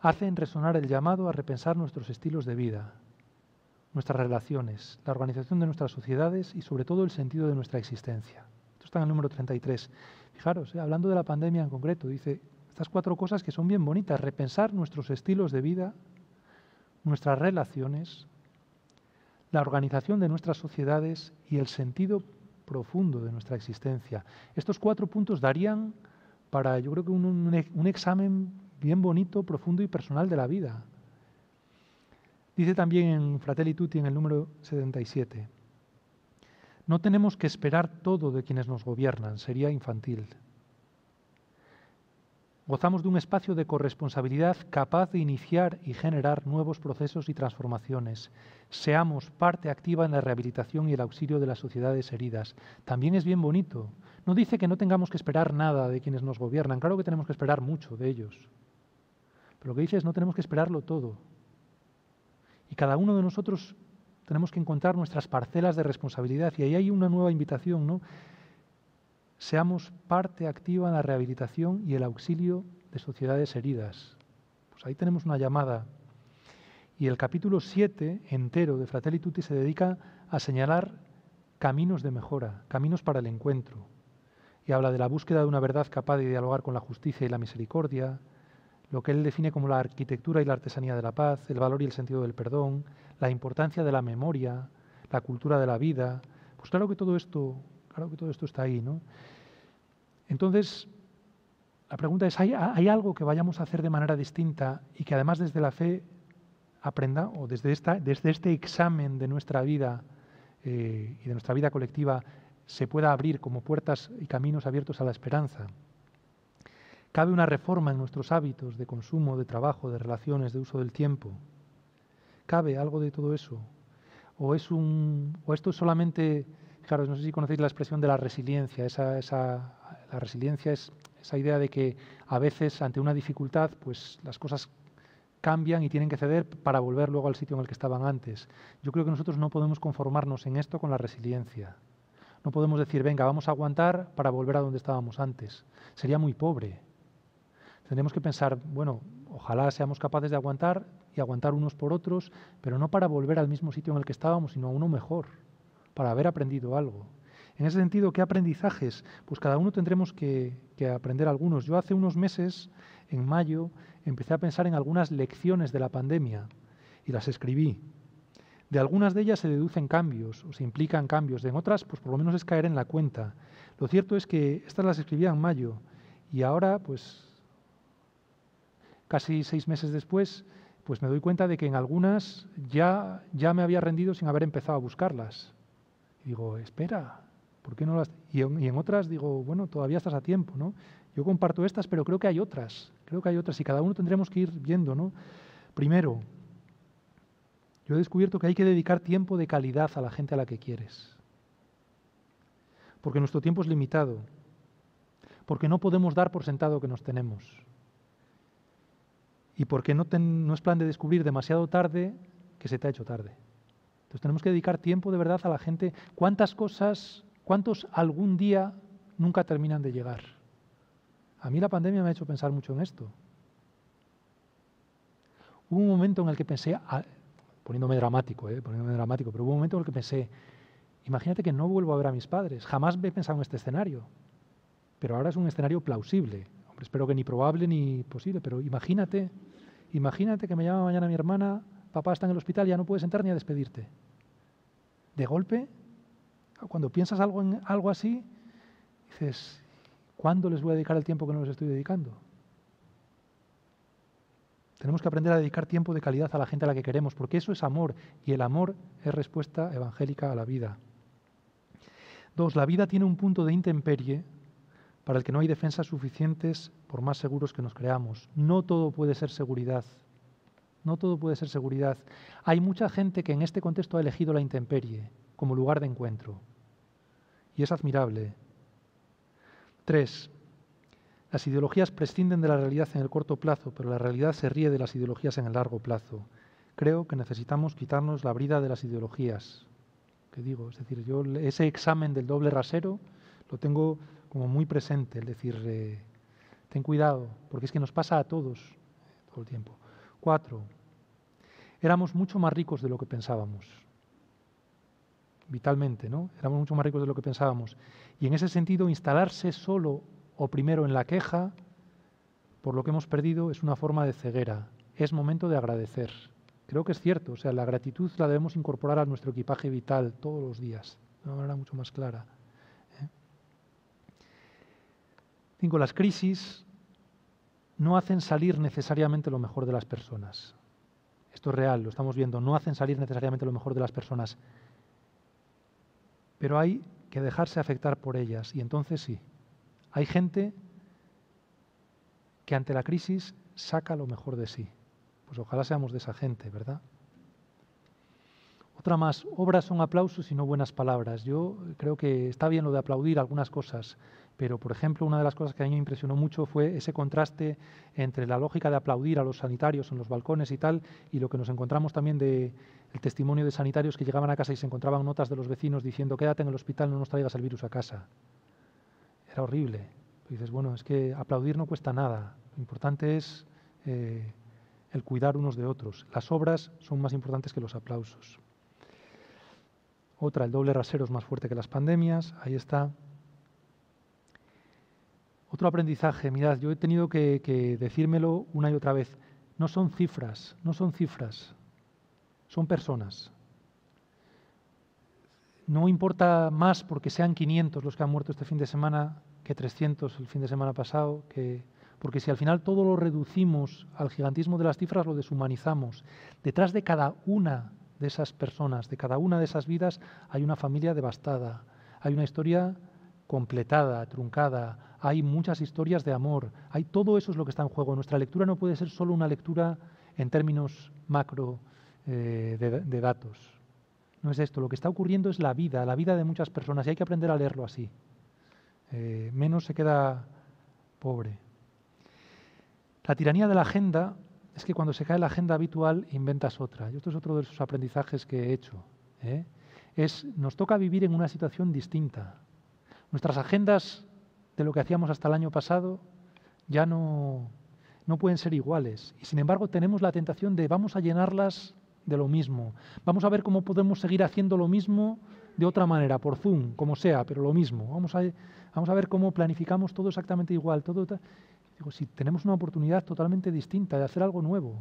hacen resonar el llamado a repensar nuestros estilos de vida, nuestras relaciones, la organización de nuestras sociedades y sobre todo el sentido de nuestra existencia. Esto está en el número 33. Fijaros, eh, hablando de la pandemia en concreto, dice estas cuatro cosas que son bien bonitas, repensar nuestros estilos de vida, nuestras relaciones, la organización de nuestras sociedades y el sentido profundo de nuestra existencia. Estos cuatro puntos darían para, yo creo que un examen bien bonito, profundo y personal de la vida. Dice también en Fratelli Tutti en el número 77, no tenemos que esperar todo de quienes nos gobiernan, sería infantil. Gozamos de un espacio de corresponsabilidad capaz de iniciar y generar nuevos procesos y transformaciones. Seamos parte activa en la rehabilitación y el auxilio de las sociedades heridas. También es bien bonito. No dice que no tengamos que esperar nada de quienes nos gobiernan. Claro que tenemos que esperar mucho de ellos. Pero lo que dice es, no tenemos que esperarlo todo. Y cada uno de nosotros tenemos que encontrar nuestras parcelas de responsabilidad. Y ahí hay una nueva invitación, ¿no? Seamos parte activa en la rehabilitación y el auxilio de sociedades heridas. Pues ahí tenemos una llamada. Y el capítulo 7 entero de Fratelli Tutti se dedica a señalar caminos de mejora, caminos para el encuentro. Y habla de la búsqueda de una verdad capaz de dialogar con la justicia y la misericordia, lo que él define como la arquitectura y la artesanía de la paz, el valor y el sentido del perdón, la importancia de la memoria, la cultura de la vida. Pues claro que todo esto, claro que todo esto está ahí, ¿no? Entonces, la pregunta es, ¿hay, algo que vayamos a hacer de manera distinta y que además desde la fe aprenda, o desde, este examen de nuestra vida eh, y de nuestra vida colectiva, se pueda abrir como puertas y caminos abiertos a la esperanza? Cabe una reforma en nuestros hábitos de consumo, de trabajo, de relaciones, de uso del tiempo. ¿Cabe algo de todo eso? ¿O, es un, o esto es solamente, claro, no sé si conocéis la expresión de la resiliencia, esa, esa, la resiliencia es esa idea de que a veces ante una dificultad pues las cosas cambian y tienen que ceder para volver luego al sitio en el que estaban antes. Yo creo que nosotros no podemos conformarnos en esto con la resiliencia. No podemos decir, venga, vamos a aguantar para volver a donde estábamos antes. Sería muy pobre. Tenemos que pensar, bueno, ojalá seamos capaces de aguantar y aguantar unos por otros, pero no para volver al mismo sitio en el que estábamos, sino a uno mejor, para haber aprendido algo. En ese sentido, ¿qué aprendizajes? Pues cada uno tendremos que, aprender algunos. Yo hace unos meses, en mayo, empecé a pensar en algunas lecciones de la pandemia y las escribí. De algunas de ellas se deducen cambios o se implican cambios, de otras, pues por lo menos es caer en la cuenta. Lo cierto es que estas las escribía en mayo y ahora, pues casi seis meses después, pues me doy cuenta de que en algunas ya, ya me había rendido sin haber empezado a buscarlas. Y digo, espera, ¿por qué no las...? Y en, y en, otras digo, bueno, todavía estás a tiempo, ¿no? Yo comparto estas, pero creo que hay otras, creo que hay otras y cada uno tendremos que ir viendo, ¿no? Primero, yo he descubierto que hay que dedicar tiempo de calidad a la gente a la que quieres. Porque nuestro tiempo es limitado. Porque no podemos dar por sentado que nos tenemos y porque no, no es plan de descubrir demasiado tarde que se te ha hecho tarde. Entonces tenemos que dedicar tiempo de verdad a la gente. ¿Cuántas cosas, cuántos algún día nunca terminan de llegar? A mí la pandemia me ha hecho pensar mucho en esto. Hubo un momento en el que pensé, poniéndome dramático, eh, poniéndome dramático, pero hubo un momento en el que pensé, imagínate que no vuelvo a ver a mis padres, jamás me he pensado en este escenario, pero ahora es un escenario plausible, Hombre, espero que ni probable ni posible, pero imagínate Imagínate que me llama mañana mi hermana, papá está en el hospital, ya no puedes entrar ni a despedirte. De golpe, cuando piensas algo en algo así, dices, ¿cuándo les voy a dedicar el tiempo que no les estoy dedicando? Tenemos que aprender a dedicar tiempo de calidad a la gente a la que queremos, porque eso es amor y el amor es respuesta evangélica a la vida. Dos, la vida tiene un punto de intemperie para el que no hay defensas suficientes por más seguros que nos creamos. No todo puede ser seguridad. No todo puede ser seguridad. Hay mucha gente que en este contexto ha elegido la intemperie como lugar de encuentro. Y es admirable. Tres, las ideologías prescinden de la realidad en el corto plazo, pero la realidad se ríe de las ideologías en el largo plazo. Creo que necesitamos quitarnos la brida de las ideologías. ¿Qué digo? Es decir, yo ese examen del doble rasero lo tengo como muy presente, el decir, eh, ten cuidado, porque es que nos pasa a todos eh, todo el tiempo. Cuatro, éramos mucho más ricos de lo que pensábamos, vitalmente, ¿no? Éramos mucho más ricos de lo que pensábamos. Y en ese sentido, instalarse solo o primero en la queja por lo que hemos perdido es una forma de ceguera. Es momento de agradecer. Creo que es cierto, o sea, la gratitud la debemos incorporar a nuestro equipaje vital todos los días, de una manera mucho más clara. Cinco, las crisis no hacen salir necesariamente lo mejor de las personas. Esto es real, lo estamos viendo. No hacen salir necesariamente lo mejor de las personas. Pero hay que dejarse afectar por ellas. Y entonces sí, hay gente que ante la crisis saca lo mejor de sí. Pues ojalá seamos de esa gente, ¿verdad? Otra más, obras son aplausos y no buenas palabras. Yo creo que está bien lo de aplaudir algunas cosas, pero, por ejemplo, una de las cosas que a mí me impresionó mucho fue ese contraste entre la lógica de aplaudir a los sanitarios en los balcones y tal, y lo que nos encontramos también de el testimonio de sanitarios que llegaban a casa y se encontraban notas de los vecinos diciendo quédate en el hospital, no nos traigas el virus a casa. Era horrible. dices, bueno, es que aplaudir no cuesta nada. Lo importante es eh, el cuidar unos de otros. Las obras son más importantes que los aplausos. Otra, el doble rasero es más fuerte que las pandemias. Ahí está. Otro aprendizaje, mirad, yo he tenido que, decírmelo una y otra vez, no son cifras, no son cifras, son personas. No importa más porque sean 500 los que han muerto este fin de semana que 300 el fin de semana pasado, porque si al final todo lo reducimos al gigantismo de las cifras, lo deshumanizamos. Detrás de cada una de esas personas, de cada una de esas vidas, hay una familia devastada, hay una historia completada, truncada, hay muchas historias de amor, hay todo eso es lo que está en juego. Nuestra lectura no puede ser solo una lectura en términos macro eh, de, datos. No es esto, lo que está ocurriendo es la vida, la vida de muchas personas y hay que aprender a leerlo así. Eh, menos se queda pobre. La tiranía de la agenda es que cuando se cae la agenda habitual inventas otra. Y esto es otro de esos aprendizajes que he hecho. ¿eh? Es, nos toca vivir en una situación distinta. Nuestras agendas de lo que hacíamos hasta el año pasado ya no, no pueden ser iguales. Y sin embargo tenemos la tentación de vamos a llenarlas de lo mismo. Vamos a ver cómo podemos seguir haciendo lo mismo de otra manera, por Zoom, como sea, pero lo mismo. Vamos a, vamos a ver cómo planificamos todo exactamente igual. Todo, digo, si tenemos una oportunidad totalmente distinta de hacer algo nuevo,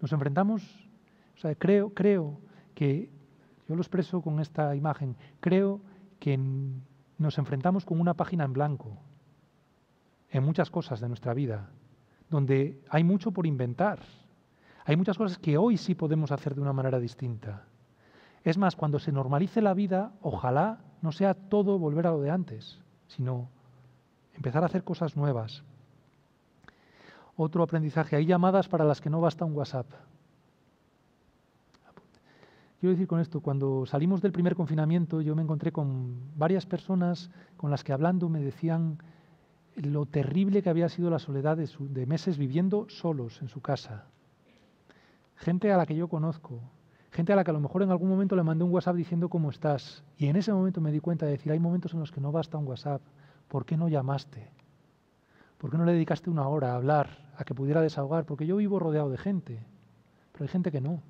nos enfrentamos, o sea, creo, creo que, yo lo expreso con esta imagen, creo que nos enfrentamos con una página en blanco en muchas cosas de nuestra vida, donde hay mucho por inventar. Hay muchas cosas que hoy sí podemos hacer de una manera distinta. Es más, cuando se normalice la vida, ojalá no sea todo volver a lo de antes, sino empezar a hacer cosas nuevas. Otro aprendizaje, hay llamadas para las que no basta un WhatsApp. Quiero decir con esto, cuando salimos del primer confinamiento yo me encontré con varias personas con las que hablando me decían lo terrible que había sido la soledad de, meses viviendo solos en su casa. Gente a la que yo conozco, gente a la que a lo mejor en algún momento le mandé un WhatsApp diciendo cómo estás. Y en ese momento me di cuenta de decir, hay momentos en los que no basta un WhatsApp. ¿Por qué no llamaste? ¿Por qué no le dedicaste una hora a hablar, a que pudiera desahogar? Porque yo vivo rodeado de gente, pero hay gente que no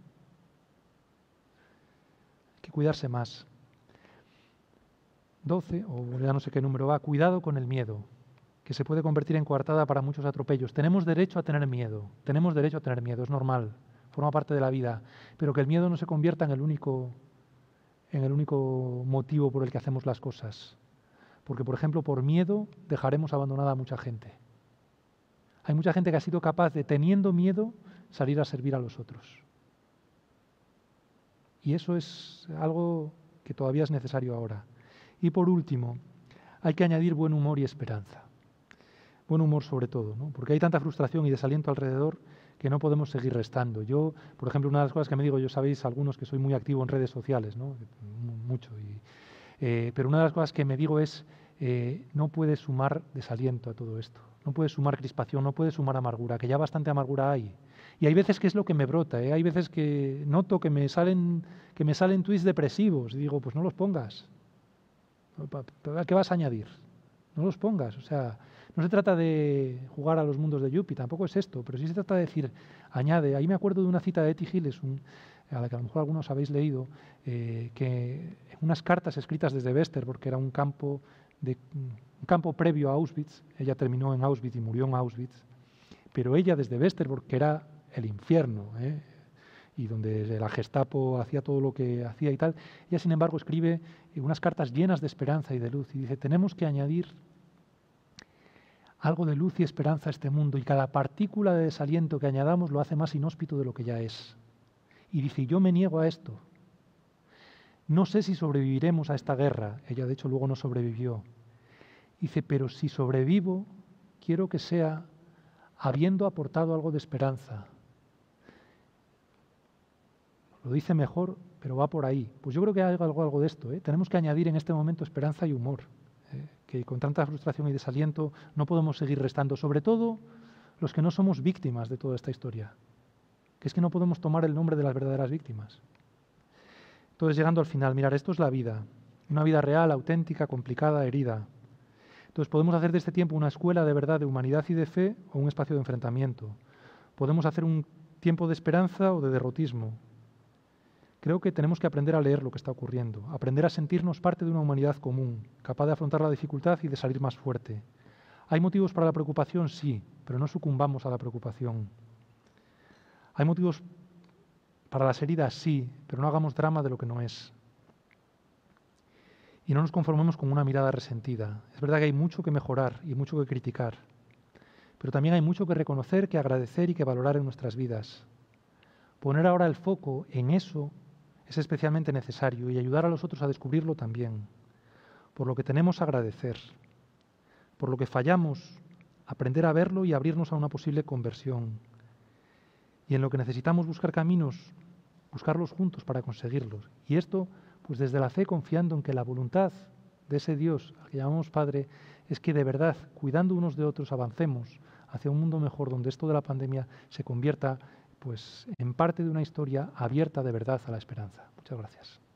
cuidarse más. 12, o ya no sé qué número va, cuidado con el miedo, que se puede convertir en coartada para muchos atropellos. Tenemos derecho a tener miedo, tenemos derecho a tener miedo, es normal, forma parte de la vida, pero que el miedo no se convierta en el único, en el único motivo por el que hacemos las cosas. Porque, por ejemplo, por miedo dejaremos abandonada a mucha gente. Hay mucha gente que ha sido capaz de, teniendo miedo, salir a servir a los otros. Y eso es algo que todavía es necesario ahora. Y por último, hay que añadir buen humor y esperanza. Buen humor sobre todo, ¿no? porque hay tanta frustración y desaliento alrededor que no podemos seguir restando. Yo, por ejemplo, una de las cosas que me digo, yo sabéis algunos que soy muy activo en redes sociales, ¿no? mucho, eh, pero una de las cosas que me digo es, eh, no puedes sumar desaliento a todo esto no puede sumar crispación, no puede sumar amargura, que ya bastante amargura hay. Y hay veces que es lo que me brota, ¿eh? hay veces que noto que me salen, que me salen tweets depresivos y digo, pues no los pongas. ¿Qué vas a añadir? No los pongas. O sea, no se trata de jugar a los mundos de Júpiter, tampoco es esto, pero sí se trata de decir, añade, ahí me acuerdo de una cita de Eti Giles, a la que a lo mejor algunos habéis leído, eh, que unas cartas escritas desde Wester, porque era un campo de un campo previo a Auschwitz. Ella terminó en Auschwitz y murió en Auschwitz. Pero ella desde Westerbork, que era el infierno, ¿eh? y donde la Gestapo hacía todo lo que hacía y tal, ella sin embargo escribe unas cartas llenas de esperanza y de luz y dice, tenemos que añadir algo de luz y esperanza a este mundo y cada partícula de desaliento que añadamos lo hace más inhóspito de lo que ya es. Y dice, yo me niego a esto, no sé si sobreviviremos a esta guerra. Ella de hecho luego no sobrevivió. Dice, pero si sobrevivo, quiero que sea habiendo aportado algo de esperanza. Lo dice mejor, pero va por ahí. Pues yo creo que hay algo, de esto. ¿eh? Tenemos que añadir en este momento esperanza y humor, ¿eh? que con tanta frustración y desaliento no podemos seguir restando, sobre todo los que no somos víctimas de toda esta historia, que es que no podemos tomar el nombre de las verdaderas víctimas. Entonces, llegando al final, mirar, esto es la vida, una vida real, auténtica, complicada, herida. Entonces, podemos hacer de este tiempo una escuela de verdad, de humanidad y de fe o un espacio de enfrentamiento. Podemos hacer un tiempo de esperanza o de derrotismo. Creo que tenemos que aprender a leer lo que está ocurriendo, aprender a sentirnos parte de una humanidad común, capaz de afrontar la dificultad y de salir más fuerte. ¿Hay motivos para la preocupación? Sí, pero no sucumbamos a la preocupación. ¿Hay motivos para las heridas sí, pero no hagamos drama de lo que no es. Y no nos conformemos con una mirada resentida. Es verdad que hay mucho que mejorar y mucho que criticar, pero también hay mucho que reconocer, que agradecer y que valorar en nuestras vidas. Poner ahora el foco en eso es especialmente necesario y ayudar a los otros a descubrirlo también. Por lo que tenemos agradecer, por lo que fallamos, aprender a verlo y abrirnos a una posible conversión y en lo que necesitamos buscar caminos, buscarlos juntos para conseguirlos. Y esto, pues desde la fe, confiando en que la voluntad de ese Dios al que llamamos Padre es que de verdad, cuidando unos de otros, avancemos hacia un mundo mejor donde esto de la pandemia se convierta pues en parte de una historia abierta de verdad a la esperanza. Muchas gracias.